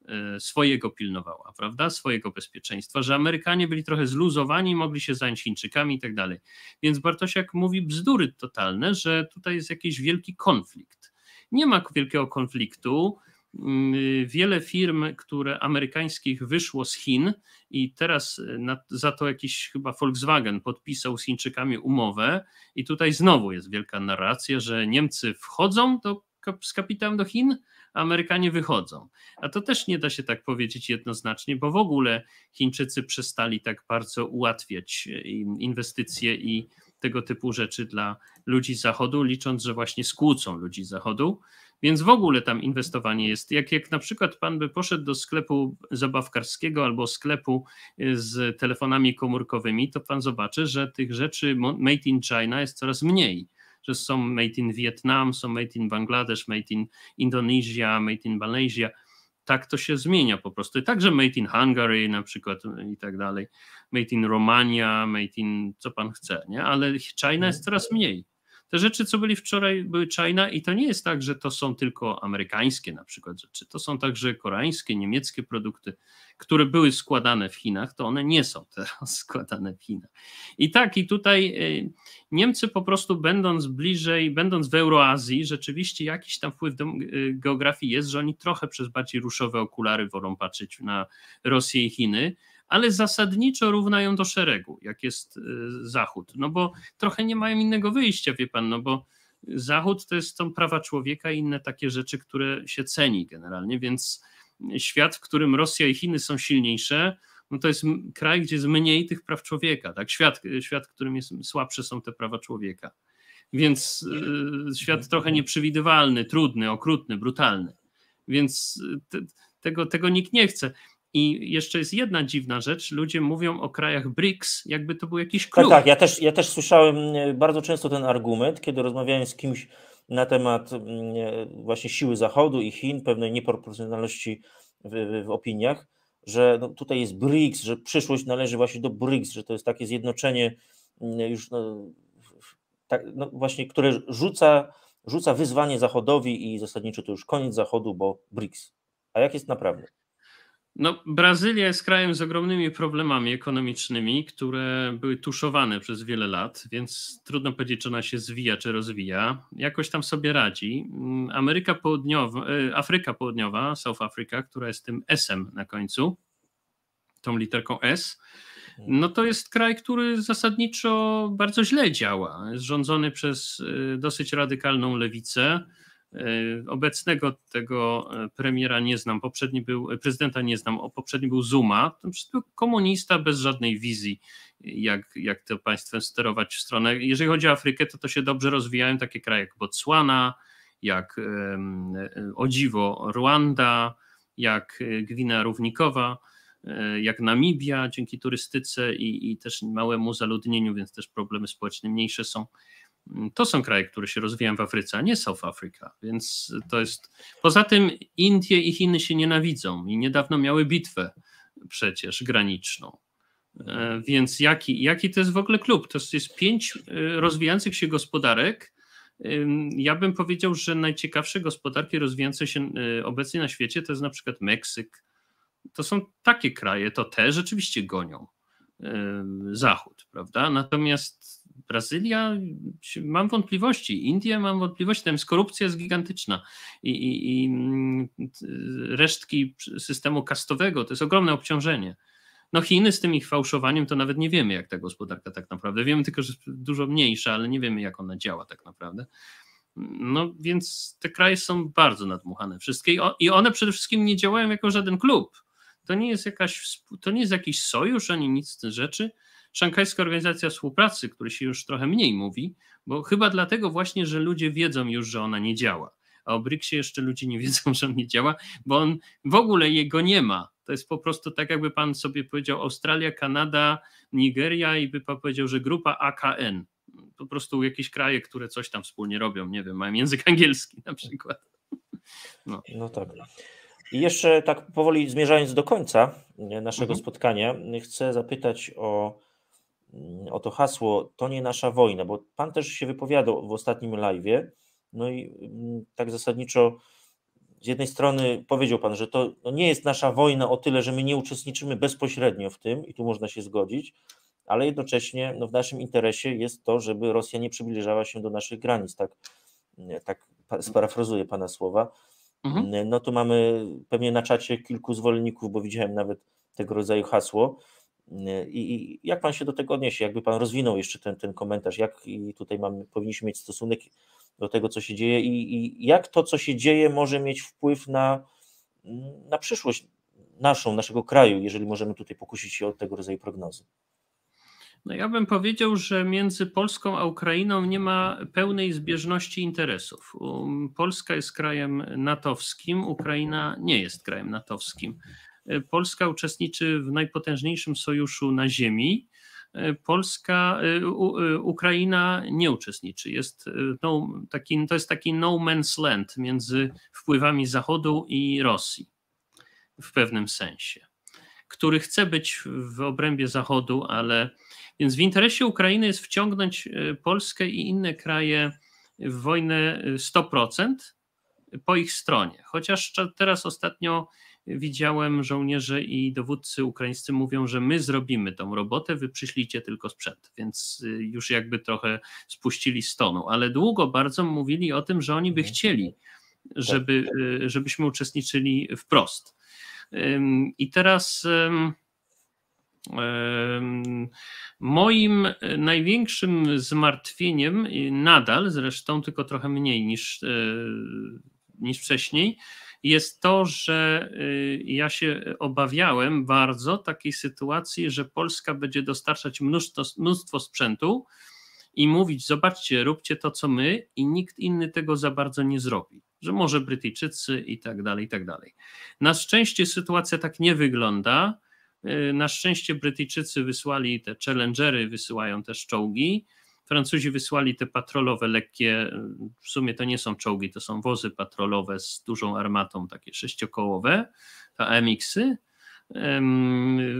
e, swojego pilnowała, prawda? Swojego bezpieczeństwa, że Amerykanie byli trochę zluzowani, mogli się zająć Chińczykami i tak dalej. Więc Bartosiak mówi bzdury totalne, że tutaj jest jakiś wielki konflikt. Nie ma wielkiego konfliktu. Mm, wiele firm, które amerykańskich wyszło z Chin i teraz e, za to jakiś chyba Volkswagen podpisał z Chińczykami umowę, i tutaj znowu jest wielka narracja, że Niemcy wchodzą do z kapitałem do Chin, Amerykanie wychodzą. A to też nie da się tak powiedzieć jednoznacznie, bo w ogóle Chińczycy przestali tak bardzo ułatwiać e, inwestycje i tego typu rzeczy dla ludzi Zachodu, licząc, że właśnie skłócą ludzi Zachodu. Więc w ogóle tam inwestowanie jest. Jak, jak na przykład pan by poszedł do sklepu zabawkarskiego albo sklepu e, z telefonami komórkowymi, to pan zobaczy, że tych rzeczy made in China jest coraz mniej że są made in Vietnam, są made in Bangladesz, made in Indonezja, made in Malaysia. Tak to się zmienia po prostu. Także made in Hungary na przykład i tak dalej, made in Romania, made in co pan chce, nie? ale China jest coraz mniej. Te rzeczy, co byli wczoraj, były China i to nie jest tak, że to są tylko amerykańskie na przykład rzeczy. To są także koreańskie, niemieckie produkty, które były składane w Chinach, to one nie są teraz składane w Chinach. I tak, i tutaj y, Niemcy po prostu będąc bliżej, będąc w Euroazji, rzeczywiście jakiś tam wpływ y, geografii jest, że oni trochę przez bardziej ruszowe okulary wolą patrzeć na Rosję i Chiny, ale zasadniczo równają do szeregu, jak jest y, Zachód, no bo trochę nie mają innego wyjścia, wie pan, no bo Zachód to jest tą prawa człowieka i inne takie rzeczy, które się ceni generalnie, więc świat, w którym Rosja i Chiny są silniejsze, no to jest kraj, gdzie jest mniej tych praw człowieka, tak? Świat, y, świat w którym jest, słabsze są te prawa człowieka. Więc y, świat trochę nieprzewidywalny, trudny, okrutny, brutalny. Więc y, te, tego, tego nikt nie chce. I jeszcze jest jedna dziwna rzecz. Ludzie mówią o krajach BRICS, jakby to był jakiś tak, klub. Tak, tak. Ja też, ja też słyszałem mm, bardzo często ten argument, kiedy rozmawiałem z kimś na temat mm, właśnie siły Zachodu i Chin, pewnej nieproporcjonalności w, w opiniach, że no tutaj jest BRICS, że przyszłość należy właśnie do BRICS, że to jest takie zjednoczenie mm, już no, tak, no właśnie, które rzuca, rzuca wyzwanie Zachodowi i zasadniczo to już koniec Zachodu, bo BRICS. A jak jest naprawdę? No, Brazylia jest krajem z ogromnymi problemami ekonomicznymi, które były tuszowane przez wiele lat, więc trudno powiedzieć, czy ona się zwija, czy rozwija. Jakoś tam sobie radzi. Mm, Ameryka Południowa, e, Afryka Południowa, South Africa, która jest tym S-em na końcu, tą literką S, no to jest kraj, który zasadniczo bardzo źle działa. Jest rządzony przez e, dosyć radykalną lewicę E, obecnego tego e, premiera nie znam, poprzedni był, e, prezydenta nie znam, poprzedni był Zuma, To był komunista bez żadnej wizji, jak, jak to państwem sterować w stronę. Jeżeli chodzi o Afrykę, to to się dobrze rozwijają takie kraje jak Botswana, jak o dziwo Rwanda, jak Gwina Równikowa, jak Namibia dzięki turystyce i, i też małemu zaludnieniu, więc też problemy społeczne mniejsze są to są kraje, które się rozwijają w Afryce, a nie South Africa. Więc to jest. Poza tym Indie i Chiny się nienawidzą i niedawno miały bitwę przecież graniczną. E, więc jaki, jaki to jest w ogóle klub? To jest pięć e, rozwijających się gospodarek. Ja bym powiedział, że najciekawsze gospodarki rozwijające się e, obecnie na świecie to jest na przykład Meksyk. To są takie kraje, to te rzeczywiście gonią Zachód, prawda? Natomiast Brazylia, mam wątpliwości, Indie mam wątpliwości, tam jest korupcja jest gigantyczna i, i, i y, resztki systemu kastowego to jest ogromne obciążenie. No Chiny z tym ich fałszowaniem to nawet nie wiemy, jak ta gospodarka tak naprawdę. Wiemy tylko, że jest dużo mniejsza, ale nie wiemy, jak ona działa tak naprawdę. No więc te kraje są bardzo nadmuchane wszystkie i one przede wszystkim nie działają jako żaden klub. To nie jest, jakaś, to nie jest jakiś sojusz ani nic z tych rzeczy. Szanghajska Organizacja Współpracy, który się już trochę mniej mówi, bo chyba dlatego właśnie, że ludzie wiedzą już, że ona nie działa. A o BRICSie jeszcze ludzie nie wiedzą, że on nie działa, bo on w ogóle jego nie ma. To jest po prostu tak, jakby pan sobie powiedział Australia, Kanada, Nigeria i by pan powiedział, że grupa AKN. Po prostu jakieś kraje, które coś tam wspólnie robią, nie wiem, mają język angielski na przykład. No, no tak. I jeszcze tak powoli zmierzając do końca naszego mhm. spotkania, chcę zapytać o Mm, o to hasło to nie nasza wojna, bo pan też się wypowiadał w ostatnim live'ie, no i mm, tak zasadniczo z jednej strony powiedział pan, że to no nie jest nasza wojna o tyle, że my nie uczestniczymy bezpośrednio w tym i tu można się zgodzić, ale jednocześnie no, w naszym interesie jest to, żeby Rosja nie przybliżała się do naszych granic, tak, mm, tak sparafrazuję pana słowa. Mhm. No tu mamy pewnie na czacie kilku zwolenników, bo widziałem nawet tego rodzaju hasło. Y, I, jak pan się do tego odniesie? Jakby pan rozwinął jeszcze ten, ten komentarz, jak i tutaj mamy, powinniśmy mieć stosunek do tego, co się dzieje i, i jak to, co się dzieje, może mieć wpływ na, na przyszłość naszą, naszego kraju, jeżeli możemy tutaj pokusić się o tego rodzaju prognozy? No ja bym powiedział, że między Polską a Ukrainą nie ma pełnej zbieżności interesów. Um, Polska jest krajem natowskim, Ukraina nie jest krajem natowskim. Polska uczestniczy w najpotężniejszym sojuszu na Ziemi. Polska, y, y, Ukraina nie uczestniczy. Jest y, no, taki, to jest taki no man's land między wpływami Zachodu i Rosji w pewnym sensie, który chce być w obrębie Zachodu, ale więc w interesie Ukrainy jest wciągnąć Polskę i inne kraje w wojnę 100% po ich stronie. Chociaż teraz ostatnio widziałem żołnierze i dowódcy ukraińscy mówią, że my zrobimy tą robotę, wy przyślijcie tylko sprzęt, więc y, już jakby trochę spuścili stonu, ale długo bardzo mówili o tym, że oni by mhm. chcieli, tak. żeby, y, żebyśmy uczestniczyli wprost. I teraz moim y, największym zmartwieniem, nadal zresztą tylko trochę mniej niż, niż wcześniej, jest to, że y, ja się obawiałem bardzo takiej sytuacji, że Polska będzie dostarczać mnóstwo, mnóstwo sprzętu i mówić: Zobaczcie, róbcie to, co my, i nikt inny tego za bardzo nie zrobi. Że może Brytyjczycy i tak dalej, i tak dalej. Na szczęście sytuacja tak nie wygląda. Y, na szczęście Brytyjczycy wysłali te challengery, wysyłają też czołgi. Francuzi wysłali te patrolowe lekkie, w sumie to nie są czołgi, to są wozy patrolowe z dużą armatą, takie sześciokołowe, AMX-y.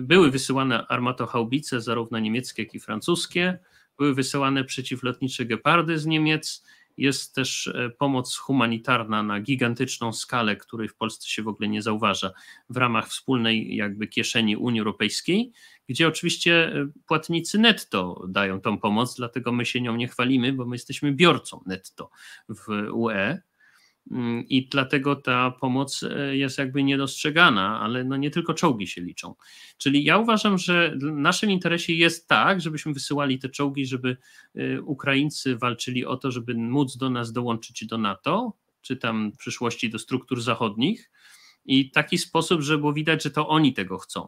Były wysyłane armatochaubice, zarówno niemieckie, jak i francuskie. Były wysyłane przeciwlotnicze Gepardy z Niemiec. Jest też e, pomoc humanitarna na gigantyczną skalę, której w Polsce się w ogóle nie zauważa, w ramach wspólnej jakby kieszeni Unii Europejskiej, gdzie oczywiście y, płatnicy netto dają tą pomoc, dlatego my się nią nie chwalimy, bo my jesteśmy biorcą netto w UE, mm, i dlatego ta pomoc y, jest jakby niedostrzegana, ale no nie tylko czołgi się liczą. Czyli ja uważam, że w naszym interesie jest tak, żebyśmy wysyłali te czołgi, żeby y, Ukraińcy walczyli o to, żeby móc do nas dołączyć do NATO, czy tam w przyszłości do struktur zachodnich i taki sposób, że było widać, że to oni tego chcą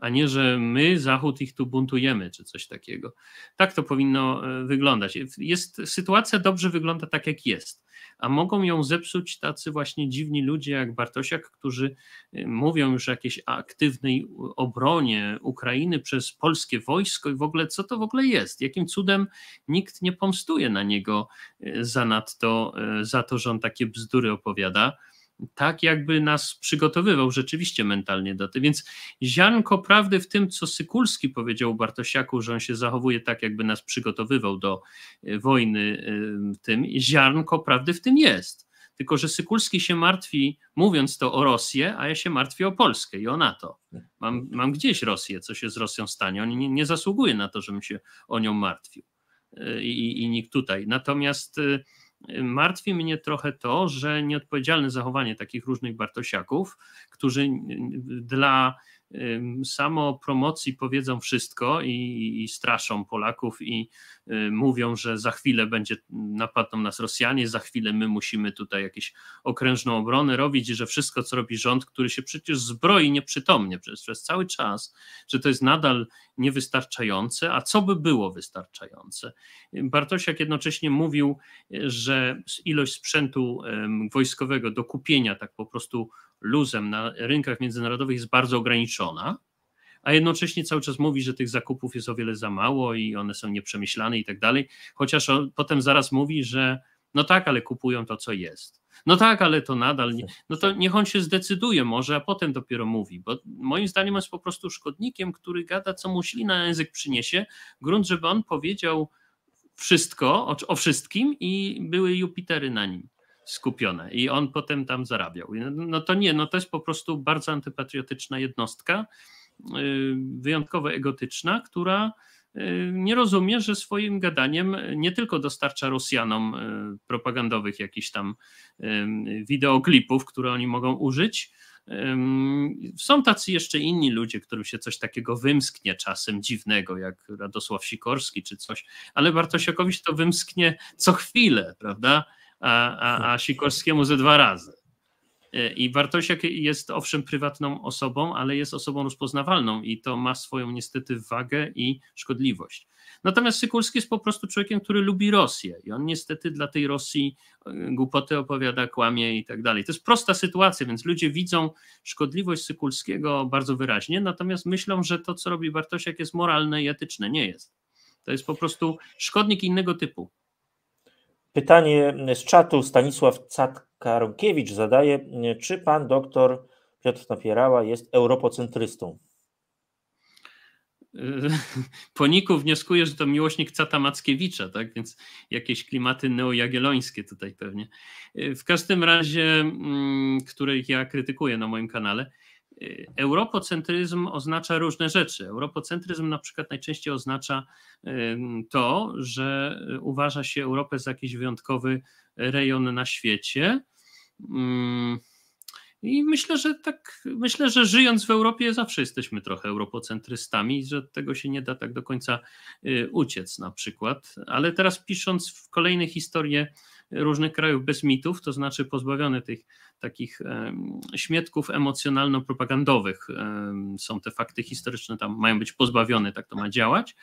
a nie, że my, Zachód, ich tu buntujemy, czy coś takiego. Tak to powinno e, wyglądać. Jest, sytuacja dobrze wygląda tak, jak jest, a mogą ją zepsuć tacy właśnie dziwni ludzie jak Bartosiak, którzy e, mówią już o jakiejś aktywnej obronie Ukrainy przez polskie wojsko i w ogóle co to w ogóle jest? Jakim cudem nikt nie pomstuje na niego e, za nadto, za to, że on takie bzdury opowiada? tak jakby nas przygotowywał rzeczywiście mentalnie do tego. Więc ziarnko prawdy w tym, co Sykulski powiedział Bartosiaku, że on się zachowuje tak, jakby nas przygotowywał do e, wojny e, tym, ziarnko prawdy w tym jest. Tylko, że Sykulski się martwi, mówiąc to o Rosję, a ja się martwię o Polskę i o NATO. Mam, mam gdzieś Rosję, co się z Rosją stanie. On nie, nie zasługuje na to, żebym się o nią martwił. I, e, i, i nikt tutaj. Natomiast martwi mnie trochę to, że nieodpowiedzialne zachowanie takich różnych Bartosiaków, którzy dla samo promocji powiedzą wszystko i, i straszą Polaków i y, mówią, że za chwilę będzie napadną nas Rosjanie, za chwilę my musimy tutaj jakieś okrężną obronę robić i że wszystko, co robi rząd, który się przecież zbroi nieprzytomnie przez, przez cały czas, że to jest nadal niewystarczające, a co by było wystarczające? Bartosiak jednocześnie mówił, y, że ilość sprzętu wojskowego do kupienia tak po prostu luzem na rynkach międzynarodowych jest bardzo ograniczona, a jednocześnie cały czas mówi, że tych zakupów jest o wiele za mało i one są nieprzemyślane i tak dalej, chociaż on potem zaraz mówi, że no tak, ale kupują to, co jest. No tak, ale to nadal nie. No to niech on się zdecyduje może, a potem dopiero mówi, bo moim zdaniem jest po prostu szkodnikiem, który gada, co mu na język przyniesie. Grunt, żeby on powiedział wszystko o, o wszystkim i były Jupitery na nim skupione i on potem tam zarabiał. No, no to nie, no to jest po prostu bardzo antypatriotyczna jednostka, y, wyjątkowo egotyczna, która y, nie rozumie, że swoim gadaniem nie tylko dostarcza Rosjanom y, propagandowych jakichś tam wideoklipów, które oni mogą użyć. Są tacy jeszcze inni ludzie, którym się coś takiego wymsknie czasem dziwnego, jak Radosław Sikorski czy coś, ale Bartosiakowi się to wymsknie co chwilę, prawda? a, a, a Sikorskiemu ze dwa razy. E, I Bartosiak jest owszem prywatną osobą, ale jest osobą rozpoznawalną i to ma swoją niestety wagę i szkodliwość. Natomiast Sykulski jest po prostu człowiekiem, który lubi Rosję i on niestety dla tej Rosji e, głupoty opowiada, kłamie i tak dalej. To jest prosta sytuacja, więc ludzie widzą szkodliwość Sykulskiego bardzo wyraźnie, natomiast myślą, że to, co robi Bartosiak jest moralne i etyczne. Nie jest. To jest po prostu szkodnik innego typu. Pytanie z czatu Stanisław catka zadaje, czy pan doktor Piotr Napierała jest europocentrystą? Po Niku wnioskuję, że to miłośnik Cata Mackiewicza, tak? Więc jakieś klimaty neojagielońskie tutaj pewnie. W każdym razie, mm, których ja krytykuję na moim kanale, Europocentryzm oznacza różne rzeczy. Europocentryzm na przykład najczęściej oznacza to, że uważa się Europę za jakiś wyjątkowy rejon na świecie. Mm, I myślę, że tak, myślę, że żyjąc w Europie zawsze jesteśmy trochę europocentrystami, że tego się nie da tak do końca y, uciec na przykład. Ale teraz pisząc w kolejne historie różnych krajów bez mitów, to znaczy pozbawione tych takich śmietków emocjonalno-propagandowych. Są te fakty historyczne, tam mają być pozbawione, tak to ma działać.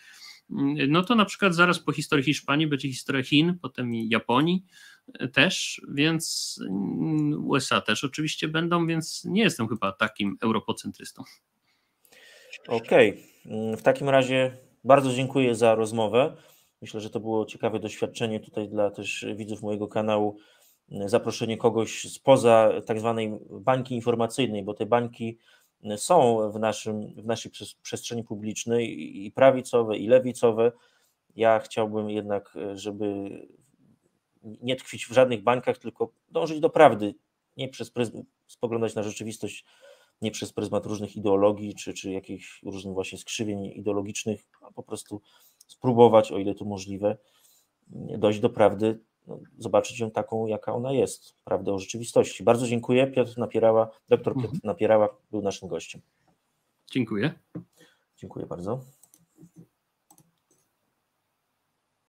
Mm, no to na przykład zaraz po historii Hiszpanii będzie historia Chin, potem Japonii e, też, więc mm, USA też oczywiście będą, więc nie jestem chyba takim europocentrystą. Okej, okay. Mm, w takim razie bardzo dziękuję za rozmowę. Myślę, że to było ciekawe doświadczenie tutaj dla też widzów mojego kanału. Zaproszenie kogoś spoza tak zwanej bańki informacyjnej, bo te bańki są w, naszym, w naszej przestrzeni publicznej i prawicowe, i lewicowe. Ja chciałbym jednak, żeby nie tkwić w żadnych bańkach, tylko dążyć do prawdy, nie przez pryzmat, spoglądać na rzeczywistość nie przez pryzmat różnych ideologii czy, czy jakichś różnych właśnie skrzywień ideologicznych, a po prostu spróbować, o ile to możliwe, dojść do prawdy, no, zobaczyć ją taką, jaka ona jest, prawdę o rzeczywistości. Bardzo dziękuję. Piotr Napierała, doktor Piotr mhm. Napierała był naszym gościem. Dziękuję. Dziękuję bardzo.